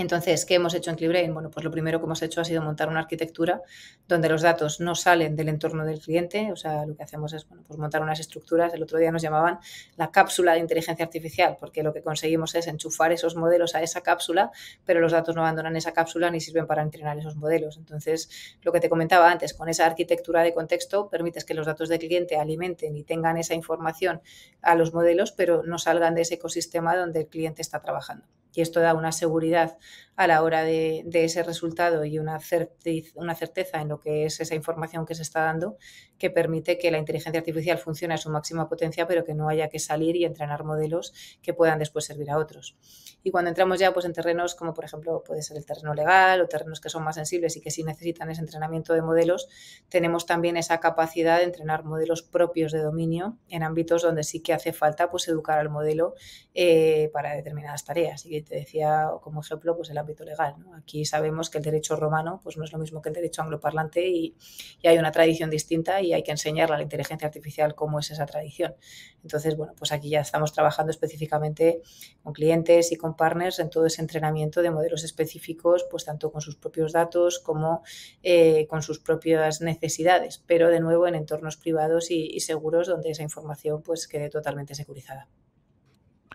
Entonces, ¿qué hemos hecho en CliBrain? Bueno, pues lo primero que hemos hecho ha sido montar una arquitectura donde los datos no salen del entorno del cliente, o sea, lo que hacemos es bueno, pues montar unas estructuras, el otro día nos llamaban la cápsula de inteligencia artificial, porque lo que conseguimos es enchufar esos modelos a esa cápsula, pero los datos no abandonan esa cápsula ni sirven para entrenar esos modelos. Entonces, lo que te comentaba antes, con esa arquitectura de contexto permites que los datos del cliente alimenten y tengan esa información a los modelos, pero no salgan de ese ecosistema donde el cliente está trabajando y esto da una seguridad a la hora de, ese resultado y una, certeza, una certeza en lo que es esa información que se está dando que permite que la inteligencia artificial funcione a su máxima potencia, pero que no haya que salir y entrenar modelos que puedan después servir a otros. Y cuando entramos ya pues, en terrenos como, por ejemplo, puede ser el terreno legal o terrenos que son más sensibles y que sí necesitan ese entrenamiento de modelos, tenemos también esa capacidad de entrenar modelos propios de dominio en ámbitos donde sí que hace falta pues, educar al modelo eh, para determinadas tareas. Y te decía como ejemplo, pues el ámbito legal. Aquí sabemos que el derecho romano pues, no es lo mismo que el derecho angloparlante y, hay una tradición distinta y hay que enseñarle a la inteligencia artificial cómo es esa tradición. Entonces, bueno, pues aquí ya estamos trabajando específicamente con clientes y con partners en todo ese entrenamiento de modelos específicos, pues tanto con sus propios datos como eh, con sus propias necesidades, pero de nuevo en entornos privados y, y seguros donde esa información pues quede totalmente securizada.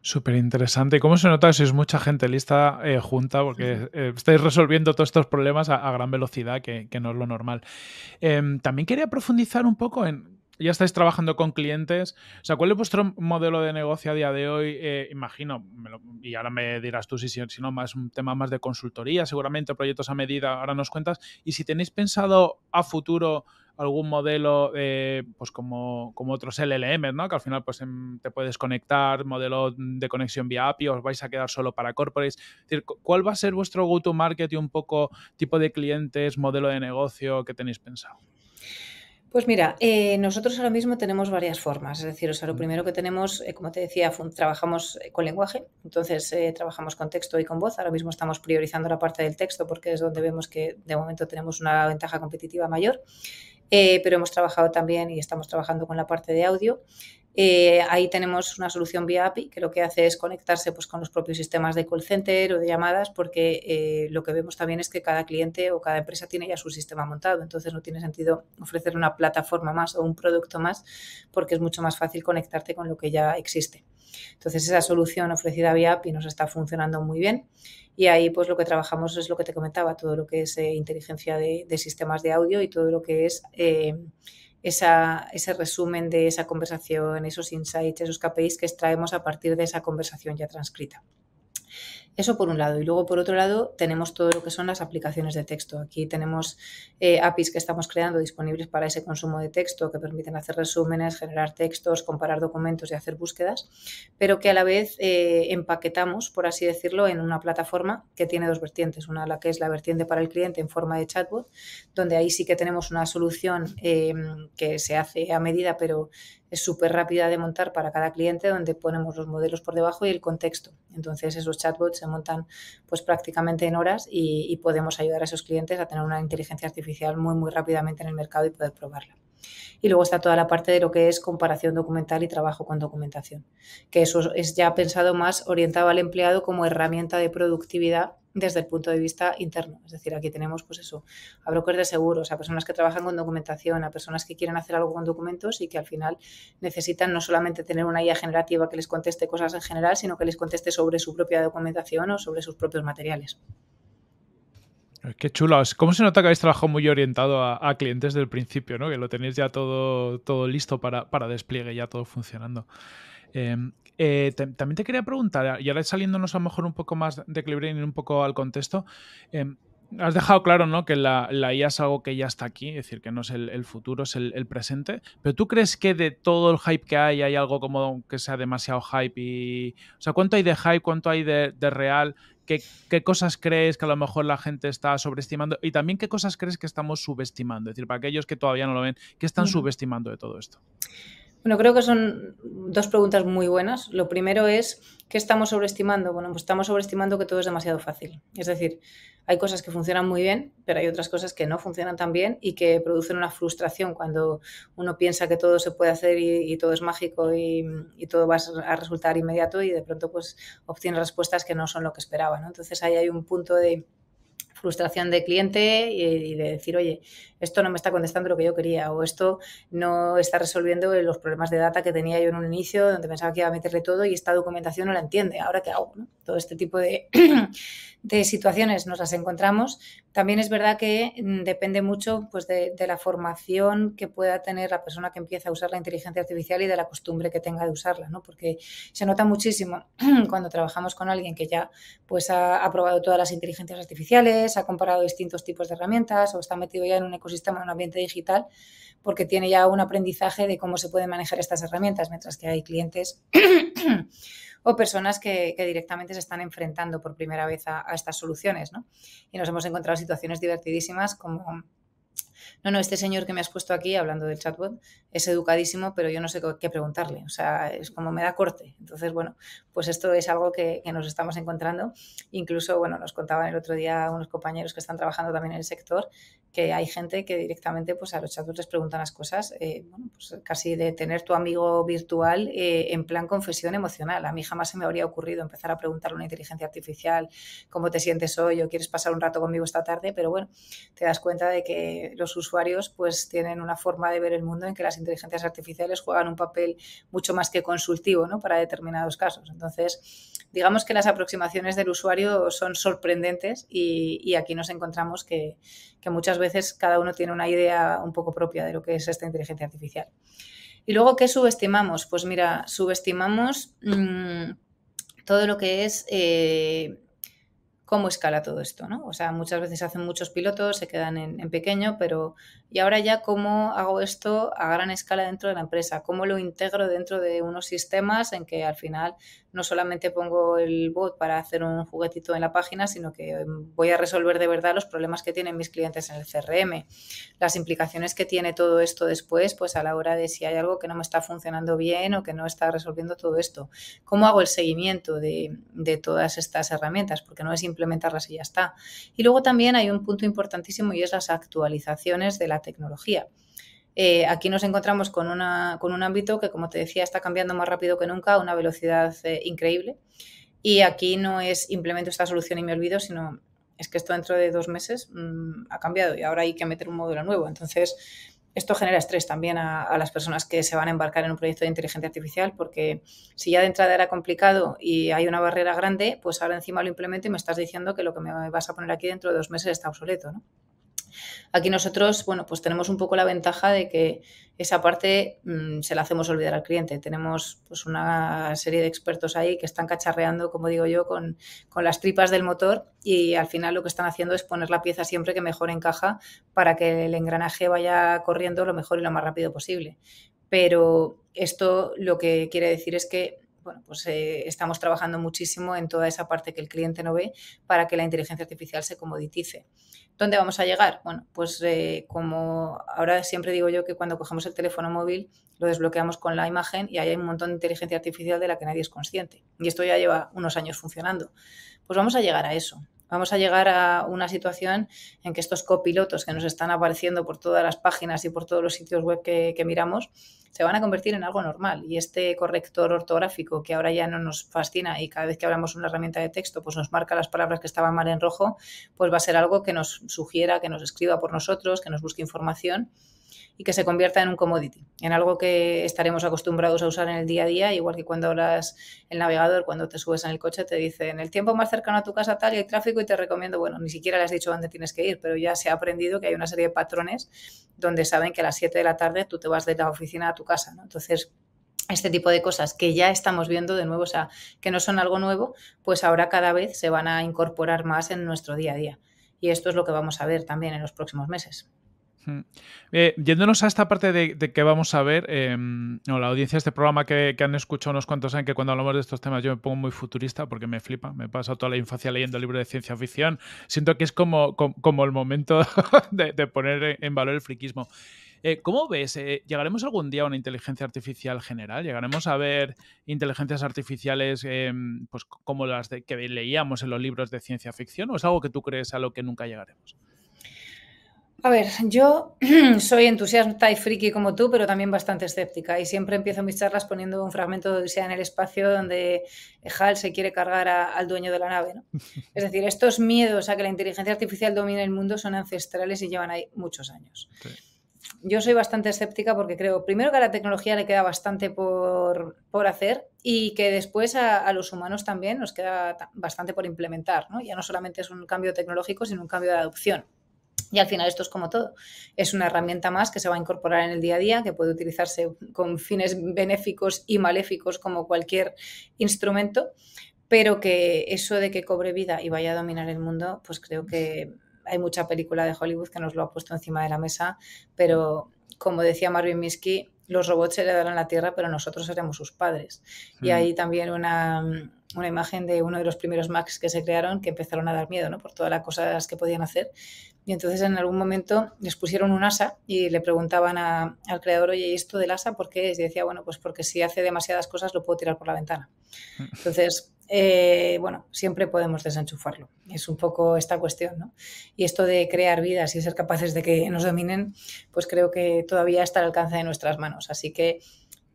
Súper interesante. ¿Cómo se nota Si es mucha gente lista eh, junta? Porque eh, estáis resolviendo todos estos problemas a, gran velocidad, que, no es lo normal. Em, también quería profundizar un poco en. Ya estáis trabajando con clientes. O sea, ¿cuál es vuestro modelo de negocio a día de hoy? Eh, imagino, y ahora me dirás tú si, no, más un tema más de consultoría, seguramente proyectos a medida, ahora nos cuentas. Y si tenéis pensado a futuro algún modelo, eh, pues como, otros LLM, ¿no? Que al final pues em, te puedes conectar, modelo de conexión vía API, os vais a quedar solo para corporates. ¿cuál va a ser vuestro go-to-market y un poco tipo de clientes, modelo de negocio que tenéis pensado? Pues mira, eh, nosotros ahora mismo tenemos varias formas. Es decir, o sea, lo primero que tenemos, eh, como te decía, trabajamos con lenguaje, entonces trabajamos con texto y con voz. Ahora mismo estamos priorizando la parte del texto porque es donde vemos que de momento tenemos una ventaja competitiva mayor. Eh, pero hemos trabajado también y estamos trabajando con la parte de audio. Eh, ahí tenemos una solución vía API que lo que hace es conectarse pues, con los propios sistemas de call center o de llamadas, porque eh, lo que vemos también es que cada cliente o cada empresa tiene ya su sistema montado, entonces no tiene sentido ofrecer una plataforma más o un producto más, porque es mucho más fácil conectarte con lo que ya existe. Entonces esa solución ofrecida vía API nos está funcionando muy bien y ahí pues lo que trabajamos es lo que te comentaba, todo lo que es eh, inteligencia de, sistemas de audio y todo lo que es eh, ese resumen de esa conversación, esos insights, esos KPIs que extraemos a partir de esa conversación ya transcrita. Eso por un lado. Y luego por otro lado tenemos todo lo que son las aplicaciones de texto. Aquí tenemos eh, APIs que estamos creando disponibles para ese consumo de texto que permiten hacer resúmenes, generar textos, comparar documentos y hacer búsquedas, pero que a la vez eh, empaquetamos, por así decirlo, en una plataforma que tiene dos vertientes. Una la que es la vertiente para el cliente en forma de chatbot, donde ahí sí que tenemos una solución eh, que se hace a medida, pero es súper rápida de montar para cada cliente, donde ponemos los modelos por debajo y el contexto. Entonces, esos chatbots se montan pues prácticamente en horas y, y podemos ayudar a esos clientes a tener una inteligencia artificial muy, muy rápidamente en el mercado y poder probarla. Y luego está toda la parte de lo que es comparación documental y trabajo con documentación, que eso es ya pensado más orientado al empleado como herramienta de productividad desde el punto de vista interno. Es decir, aquí tenemos pues eso, a brokers de seguros, a personas que trabajan con documentación, a personas que quieren hacer algo con documentos y que al final necesitan no solamente tener una IA generativa que les conteste cosas en general, sino que les conteste sobre su propia documentación o sobre sus propios materiales. Qué chulo. ¿Cómo se nota que habéis trabajado muy orientado a, clientes desde el principio, ¿no? que lo tenéis ya todo, todo listo para, despliegue, ya todo funcionando? Em, eh, también te quería preguntar, y ahora saliéndonos a lo mejor un poco más de equilibrio y un poco al contexto, em, has dejado claro ¿no? que la, la, IA es algo que ya está aquí, es decir, que no es el, futuro, es el, presente, pero ¿tú crees que de todo el hype que hay hay algo como que sea demasiado hype? Y, o sea, ¿cuánto hay de hype, cuánto hay de, de real? ¿Qué, cosas crees que a lo mejor la gente está sobreestimando? Y también qué cosas crees que estamos subestimando. Es decir, para aquellos que todavía no lo ven, ¿qué están subestimando de todo esto? Bueno, creo que son dos preguntas muy buenas. Lo primero es, ¿qué estamos sobreestimando? Bueno, pues estamos sobreestimando que todo es demasiado fácil. Es decir, hay cosas que funcionan muy bien, pero hay otras cosas que no funcionan tan bien y que producen una frustración cuando uno piensa que todo se puede hacer y, todo es mágico y, todo va a resultar inmediato y de pronto pues obtiene respuestas que no son lo que esperaba. ¿no? Entonces ahí hay un punto de frustración de cliente y, de decir, oye, esto no me está contestando lo que yo quería o esto no está resolviendo los problemas de data que tenía yo en un inicio donde pensaba que iba a meterle todo y esta documentación no la entiende, ahora qué hago, Todo este tipo de, situaciones nos las encontramos. También es verdad que mm, depende mucho pues, de, la formación que pueda tener la persona que empieza a usar la inteligencia artificial y de la costumbre que tenga de usarla, ¿no? Porque se nota muchísimo cuando trabajamos con alguien que ya pues, ha, ha probado todas las inteligencias artificiales, ha comparado distintos tipos de herramientas o está metido ya en un ecosistema, en un ambiente digital, porque tiene ya un aprendizaje de cómo se pueden manejar estas herramientas, mientras que hay clientes o personas que, directamente se están enfrentando por primera vez a, estas soluciones. Y nos hemos encontrado situaciones divertidísimas como no, no, este señor que me has puesto aquí hablando del chatbot es educadísimo, pero yo no sé qué preguntarle, o sea, es como me da corte. Entonces, bueno, pues esto es algo que, nos estamos encontrando. Incluso, bueno, nos contaban el otro día unos compañeros que están trabajando también en el sector que hay gente que directamente pues a los chatbots les preguntan las cosas, eh, bueno, pues casi de tener tu amigo virtual eh, en plan confesión emocional. A mí jamás se me habría ocurrido empezar a preguntarle a una inteligencia artificial cómo te sientes hoy o quieres pasar un rato conmigo esta tarde, pero bueno, te das cuenta de que usuarios pues tienen una forma de ver el mundo en que las inteligencias artificiales juegan un papel mucho más que consultivo ¿no? para determinados casos. Entonces, digamos que las aproximaciones del usuario son sorprendentes y, aquí nos encontramos que, muchas veces cada uno tiene una idea un poco propia de lo que es esta inteligencia artificial. Y luego, ¿qué subestimamos? Pues mira, subestimamos mm, todo lo que es eh, cómo escala todo esto, ¿no? O sea, muchas veces hacen muchos pilotos, se quedan en, en pequeño, pero y ahora ya cómo hago esto a gran escala dentro de la empresa, cómo lo integro dentro de unos sistemas en que al final no solamente pongo el bot para hacer un juguetito en la página, sino que em, voy a resolver de verdad los problemas que tienen mis clientes en el CRM, las implicaciones que tiene todo esto después, pues a la hora de si hay algo que no me está funcionando bien o que no está resolviendo todo esto, cómo hago el seguimiento de, todas estas herramientas, porque no es implementarlas y ya está. Y luego también hay un punto importantísimo y es las actualizaciones de la tecnología. Eh, aquí nos encontramos con, una, con, un ámbito que, como te decía, está cambiando más rápido que nunca a una velocidad eh, increíble. Y aquí no es implemento esta solución y me olvido, sino es que esto dentro de dos meses mm, ha cambiado y ahora hay que meter un módulo nuevo. Entonces, esto genera estrés también a, a, las personas que se van a embarcar en un proyecto de inteligencia artificial, porque si ya de entrada era complicado y hay una barrera grande, pues ahora encima lo implemento y me estás diciendo que lo que me vas a poner aquí dentro de dos meses está obsoleto, ¿no? Aquí nosotros, pues tenemos un poco la ventaja de que esa parte mm, se la hacemos olvidar al cliente. Tenemos pues una serie de expertos ahí que están cacharreando, como digo yo, con, las tripas del motor y al final lo que están haciendo es poner la pieza siempre que mejor encaja para que el engranaje vaya corriendo lo mejor y lo más rápido posible. Pero esto lo que quiere decir es que pues, eh, estamos trabajando muchísimo en toda esa parte que el cliente no ve para que la inteligencia artificial se comoditice. ¿Dónde vamos a llegar? Bueno, pues eh, como ahora siempre digo yo que cuando cogemos el teléfono móvil lo desbloqueamos con la imagen y ahí hay un montón de inteligencia artificial de la que nadie es consciente. Y esto ya lleva unos años funcionando. Pues vamos a llegar a eso. Vamos a llegar a una situación en que estos copilotos que nos están apareciendo por todas las páginas y por todos los sitios web que, miramos se van a convertir en algo normal. Y este corrector ortográfico que ahora ya no nos fascina y cada vez que hablamos una herramienta de texto pues nos marca las palabras que estaban mal en rojo, pues va a ser algo que nos sugiera, que nos escriba por nosotros, que nos busque información y que se convierta en un commodity, en algo que estaremos acostumbrados a usar en el día a día, igual que cuando hablas el navegador, cuando te subes en el coche, te dice en el tiempo más cercano a tu casa tal y hay tráfico y te recomiendo, bueno, ni siquiera le has dicho dónde tienes que ir, pero ya se ha aprendido que hay una serie de patrones donde saben que a las 7 de la tarde tú te vas de la oficina a tu casa, ¿no? Entonces, este tipo de cosas que ya estamos viendo de nuevo, o sea, que no son algo nuevo, pues ahora cada vez se van a incorporar más en nuestro día a día. Y esto es lo que vamos a ver también en los próximos meses. Eh, yéndonos a esta parte de, que vamos a ver, eh, la audiencia de este programa que, han escuchado unos cuantos saben que cuando hablamos de estos temas yo me pongo muy futurista porque me flipa, me pasa toda la infancia leyendo libros de ciencia ficción, siento que es como, el momento de, poner en valor el friquismo. Eh, ¿Cómo ves? Eh, ¿Llegaremos algún día a una inteligencia artificial general? ¿Llegaremos a ver inteligencias artificiales em, pues, como las que leíamos en los libros de ciencia ficción? ¿O es algo que tú crees a lo que nunca llegaremos? A ver, yo soy entusiasta y friki como tú, pero también bastante escéptica. Y siempre empiezo mis charlas poniendo un fragmento de Odisea en el espacio donde eh, Hal se quiere cargar al dueño de la nave. ¿no? Es decir, estos miedos a que la inteligencia artificial domine el mundo son ancestrales y llevan ahí muchos años. Yo soy bastante escéptica porque creo, primero, que a la tecnología le queda bastante por, hacer y que después a, los humanos también nos queda bastante por implementar. ¿no? Ya no solamente es un cambio tecnológico, sino un cambio de adopción. Y al final esto es como todo. Es una herramienta más que se va a incorporar en el día a día, que puede utilizarse con fines benéficos y maléficos como cualquier instrumento, pero que eso de que cobre vida y vaya a dominar el mundo, pues creo que hay mucha película de Hollywood que nos lo ha puesto encima de la mesa, pero como decía Marvin Minsky, los robots le darán la Tierra, pero nosotros seremos sus padres. Y mm. ahí también una, imagen de uno de los primeros Macs que se crearon que empezaron a dar miedo ¿no? por todas las cosas que podían hacer y entonces en algún momento les pusieron un asa y le preguntaban al creador, oye, ¿y esto del asa por qué? Y decía, bueno, pues porque si hace demasiadas cosas lo puedo tirar por la ventana. Mm. Entonces, eh, bueno, siempre podemos desenchufarlo. Es un poco esta cuestión, ¿no? Y esto de crear vidas y ser capaces de que nos dominen, pues creo que todavía está al alcance de nuestras manos. Así que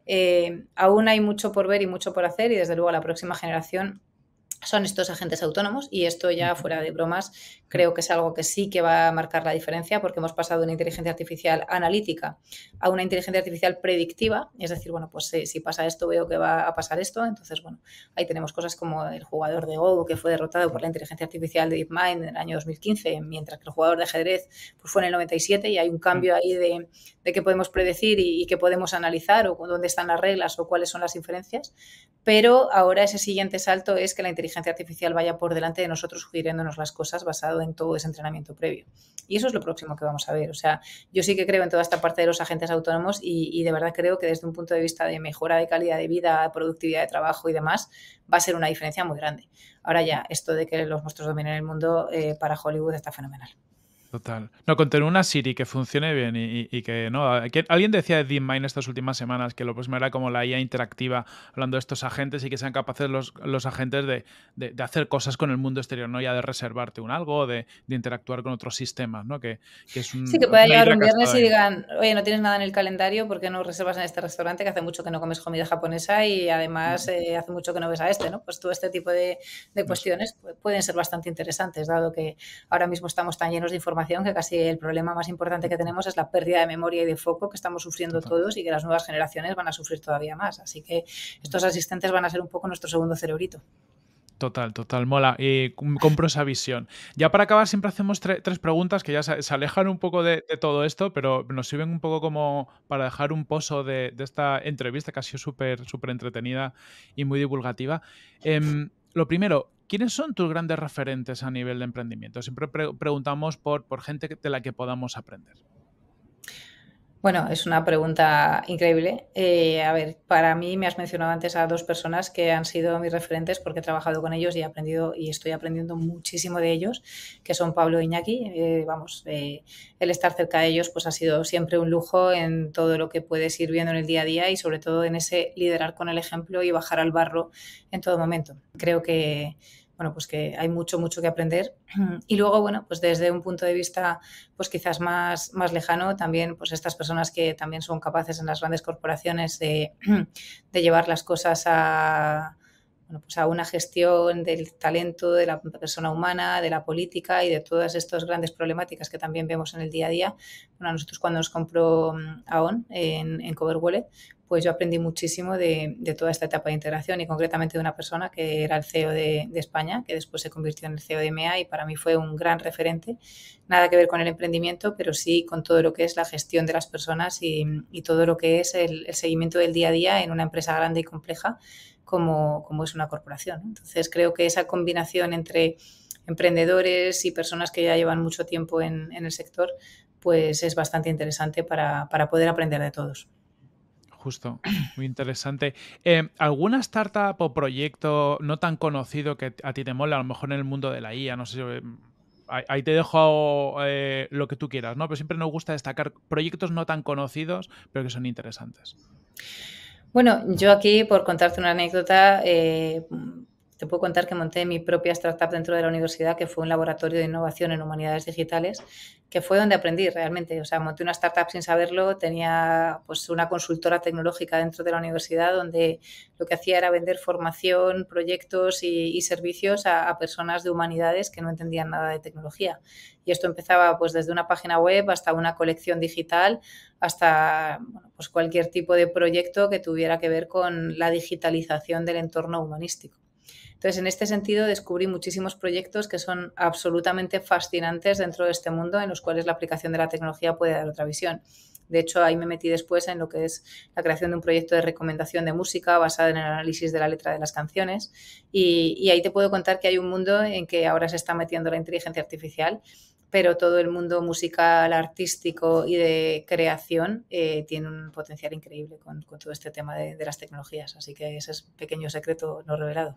eh, aún hay mucho por ver y mucho por hacer y desde luego a la próxima generación son estos agentes autónomos y esto ya fuera de bromas creo que es algo que sí que va a marcar la diferencia porque hemos pasado de una inteligencia artificial analítica a una inteligencia artificial predictiva, es decir, bueno, pues eh, si, pasa esto veo que va a pasar esto, entonces bueno, ahí tenemos cosas como el jugador de Go que fue derrotado por la inteligencia artificial de DeepMind en el año 2015, mientras que el jugador de ajedrez pues, fue en el 97 y hay un cambio ahí de, de qué podemos predecir y, y qué podemos analizar o dónde están las reglas o cuáles son las inferencias, pero ahora ese siguiente salto es que la inteligencia inteligencia artificial vaya por delante de nosotros sugiriéndonos las cosas basado en todo ese entrenamiento previo. Y eso es lo próximo que vamos a ver. O sea, yo sí que creo en toda esta parte de los agentes autónomos y, de verdad creo que desde un punto de vista de mejora de calidad de vida, productividad de trabajo y demás, va a ser una diferencia muy grande. Ahora ya, esto de que los monstruos dominen el mundo eh, para Hollywood está fenomenal. Total. No, con tener una Siri que funcione bien y, que no. alguien decía de DeepMind estas últimas semanas que lo próximo era como la IA interactiva, hablando de estos agentes y que sean capaces los, los agentes de, hacer cosas con el mundo exterior, no ya de reservarte un algo, de, de interactuar con otros sistemas, ¿no? Que, sí, que pueda llegar un viernes y digan, oye, no tienes nada en el calendario ¿por qué no reservas en este restaurante que hace mucho que no comes comida japonesa y además eh, hace mucho que no ves a este, ¿no? Pues todo este tipo de pues cuestiones pueden ser bastante interesantes, dado que ahora mismo estamos tan llenos de información que casi el problema más importante que tenemos es la pérdida de memoria y de foco que estamos sufriendo todos y que las nuevas generaciones van a sufrir todavía más. Así que estos asistentes van a ser un poco nuestro segundo cerebrito. Total, total, mola. Y compro esa visión. Ya para acabar, siempre hacemos tres preguntas que ya se, alejan un poco de, todo esto, pero nos sirven un poco como para dejar un pozo de, esta entrevista que ha sido súper, súper entretenida y muy divulgativa. Em, lo primero, ¿Quiénes son tus grandes referentes a nivel de emprendimiento? Siempre preguntamos por, gente de la que podamos aprender. Bueno, es una pregunta increíble. Eh, a ver, para mí me has mencionado antes a dos personas que han sido mis referentes porque he trabajado con ellos y he aprendido y estoy aprendiendo muchísimo de ellos, que son Pablo e Iñaki. Eh, vamos, eh, el estar cerca de ellos pues ha sido siempre un lujo en todo lo que puedes ir viendo en el día a día y sobre todo en ese liderar con el ejemplo y bajar al barro en todo momento. Creo que bueno, pues que hay mucho, mucho que aprender. Y luego, bueno, pues desde un punto de vista, pues quizás más, más lejano, también, pues estas personas que también son capaces en las grandes corporaciones de, llevar las cosas pues a, una gestión del talento de la persona humana, de la política y de todas estas grandes problemáticas que también vemos en el día a día. Bueno, nosotros cuando nos compró mm, AON en, en Cover pues yo aprendí muchísimo de, toda esta etapa de integración y concretamente de una persona que era el CEO de, España, que después se convirtió en el CEO de MEA y para mí fue un gran referente. Nada que ver con el emprendimiento, pero sí con todo lo que es la gestión de las personas y, todo lo que es el, seguimiento del día a día en una empresa grande y compleja como, es una corporación. Entonces creo que esa combinación entre emprendedores y personas que ya llevan mucho tiempo en, el sector, pues es bastante interesante para poder aprender de todos justo, muy interesante. Eh, ¿Alguna startup o proyecto no tan conocido que a ti te mola, a lo mejor en el mundo de la IA? No sé eh, ahí, te dejo eh, lo que tú quieras, ¿no? Pero siempre nos gusta destacar proyectos no tan conocidos, pero que son interesantes. Bueno, yo aquí, por contarte una anécdota, te puedo contar que monté mi propia startup dentro de la universidad, que fue un laboratorio de innovación en humanidades digitales, que fue donde aprendí realmente. O sea, monté una startup sin saberlo, tenía pues una consultora tecnológica dentro de la universidad donde lo que hacía era vender formación, proyectos y, servicios a, personas de humanidades que no entendían nada de tecnología. Y esto empezaba pues desde una página web hasta una colección digital, hasta pues, cualquier tipo de proyecto que tuviera que ver con la digitalización del entorno humanístico. Entonces, en este sentido, descubrí muchísimos proyectos que son absolutamente fascinantes dentro de este mundo en los cuales la aplicación de la tecnología puede dar otra visión. De hecho, ahí me metí después en lo que es la creación de un proyecto de recomendación de música basado en el análisis de la letra de las canciones. Y, ahí te puedo contar que hay un mundo en que ahora se está metiendo la inteligencia artificial, pero todo el mundo musical, artístico y de creación eh, tiene un potencial increíble con, todo este tema de, de las tecnologías. Así que ese es pequeño secreto no revelado.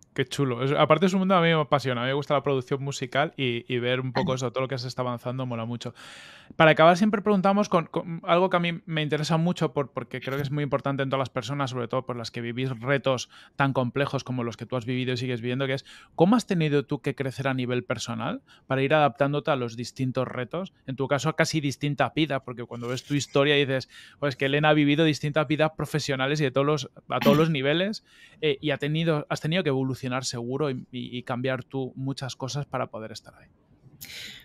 Qué chulo. aparte es un mundo a mí me apasiona. A mí me gusta la producción musical y, ver un poco eso, todo lo que se está avanzando mola mucho. Para acabar siempre preguntamos con, algo que a mí me interesa mucho porque creo que es muy importante en todas las personas, sobre todo por las que vivís retos tan complejos como los que tú has vivido y sigues viviendo, que es ¿cómo has tenido tú que crecer a nivel personal para ir adaptándote a los distintos retos? En tu caso, a casi distinta vida, porque cuando ves tu historia dices, pues que Elena ha vivido distintas vidas profesionales y de todos los, a todos los niveles eh, y ha tenido, has tenido que evolucionar seguro y, y cambiar tú muchas cosas para poder estar ahí?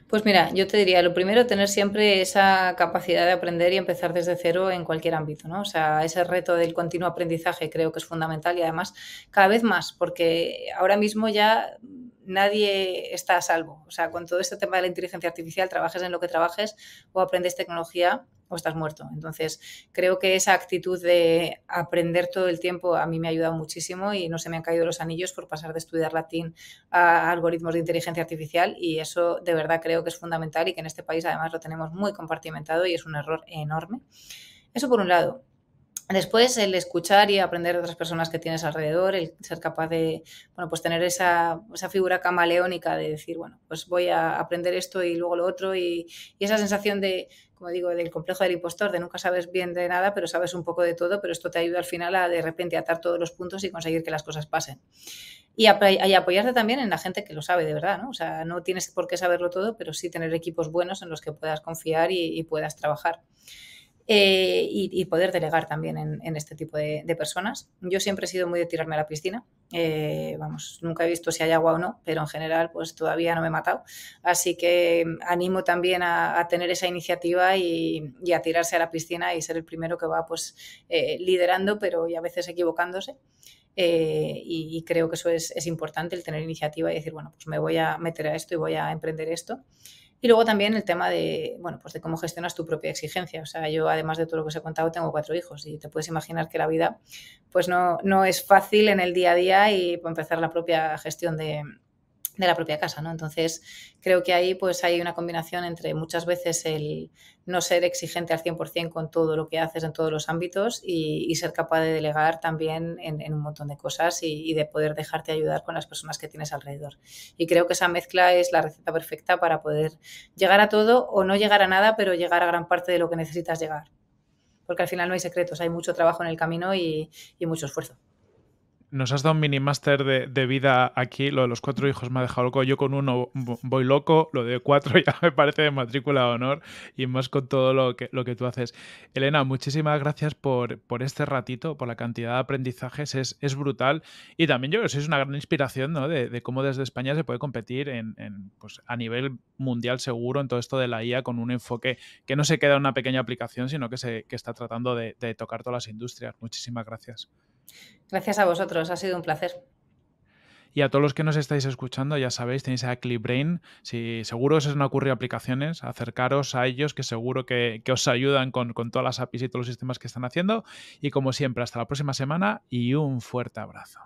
Pues mira, yo te diría, lo primero, tener siempre esa capacidad de aprender y empezar desde cero en cualquier ámbito, ¿no? O sea, ese reto del continuo aprendizaje creo que es fundamental y además cada vez más, porque ahora mismo ya nadie está a salvo. O sea, con todo este tema de la inteligencia artificial, trabajes en lo que trabajes o aprendes tecnología, o estás muerto. Entonces, creo que esa actitud de aprender todo el tiempo a mí me ha ayudado muchísimo y no se me han caído los anillos por pasar de estudiar latín a algoritmos de inteligencia artificial y eso de verdad creo que es fundamental y que en este país además lo tenemos muy compartimentado y es un error enorme. Eso por un lado. Después, el escuchar y aprender de otras personas que tienes alrededor, el ser capaz de, bueno, pues tener esa, figura camaleónica de decir, bueno, pues voy a aprender esto y luego lo otro y, esa sensación de, como digo, del complejo del impostor, de nunca sabes bien de nada, pero sabes un poco de todo, pero esto te ayuda al final a de repente atar todos los puntos y conseguir que las cosas pasen. Y, apoyarte también en la gente que lo sabe de verdad, ¿no? O sea, no tienes por qué saberlo todo, pero sí tener equipos buenos en los que puedas confiar y puedas trabajar. Eh, y, poder delegar también en, este tipo de, personas. Yo siempre he sido muy de tirarme a la piscina. Eh, vamos, nunca he visto si hay agua o no, pero en general pues todavía no me he matado. Así que mm, animo también a, tener esa iniciativa y, a tirarse a la piscina y ser el primero que va pues eh, liderando, pero y a veces equivocándose. y, creo que eso es, es, importante, el tener iniciativa y decir, bueno, pues me voy a meter a esto y voy a emprender esto. Y luego también el tema de, bueno, pues de cómo gestionas tu propia exigencia. O sea, yo además de todo lo que os he contado, tengo cuatro hijos y te puedes imaginar que la vida pues no, no es fácil en el día a día y pues, empezar la propia gestión de, de la propia casa, ¿no? Entonces, creo que ahí pues hay una combinación entre muchas veces el no ser exigente al 100% con todo lo que haces en todos los ámbitos y, ser capaz de delegar también en, un montón de cosas y, de poder dejarte ayudar con las personas que tienes alrededor. Y creo que esa mezcla es la receta perfecta para poder llegar a todo o no llegar a nada, pero llegar a gran parte de lo que necesitas llegar. Porque al final no hay secretos, hay mucho trabajo en el camino y mucho esfuerzo nos has dado un mini máster de, vida aquí. Lo de los cuatro hijos me ha dejado loco. Yo con uno voy loco. Lo de cuatro ya me parece de matrícula de honor y más con todo lo que, lo que tú haces. Elena, muchísimas gracias por, por este ratito, por la cantidad de aprendizajes. Es, brutal. Y también yo creo que sois una gran inspiración ¿no? de, cómo desde España se puede competir en, pues, a nivel mundial seguro en todo esto de la IA con un enfoque que no se queda en una pequeña aplicación, sino que, se, está tratando de tocar todas las industrias. Muchísimas gracias. Gracias a vosotros, ha sido un placer. Y a todos los que nos estáis escuchando, ya sabéis, tenéis a ClipBrain Si seguro que se os han ocurrido aplicaciones, acercaros a ellos, que seguro que, os ayudan con, con todas las APIs y todos los sistemas que están haciendo. Y como siempre, hasta la próxima semana y un fuerte abrazo.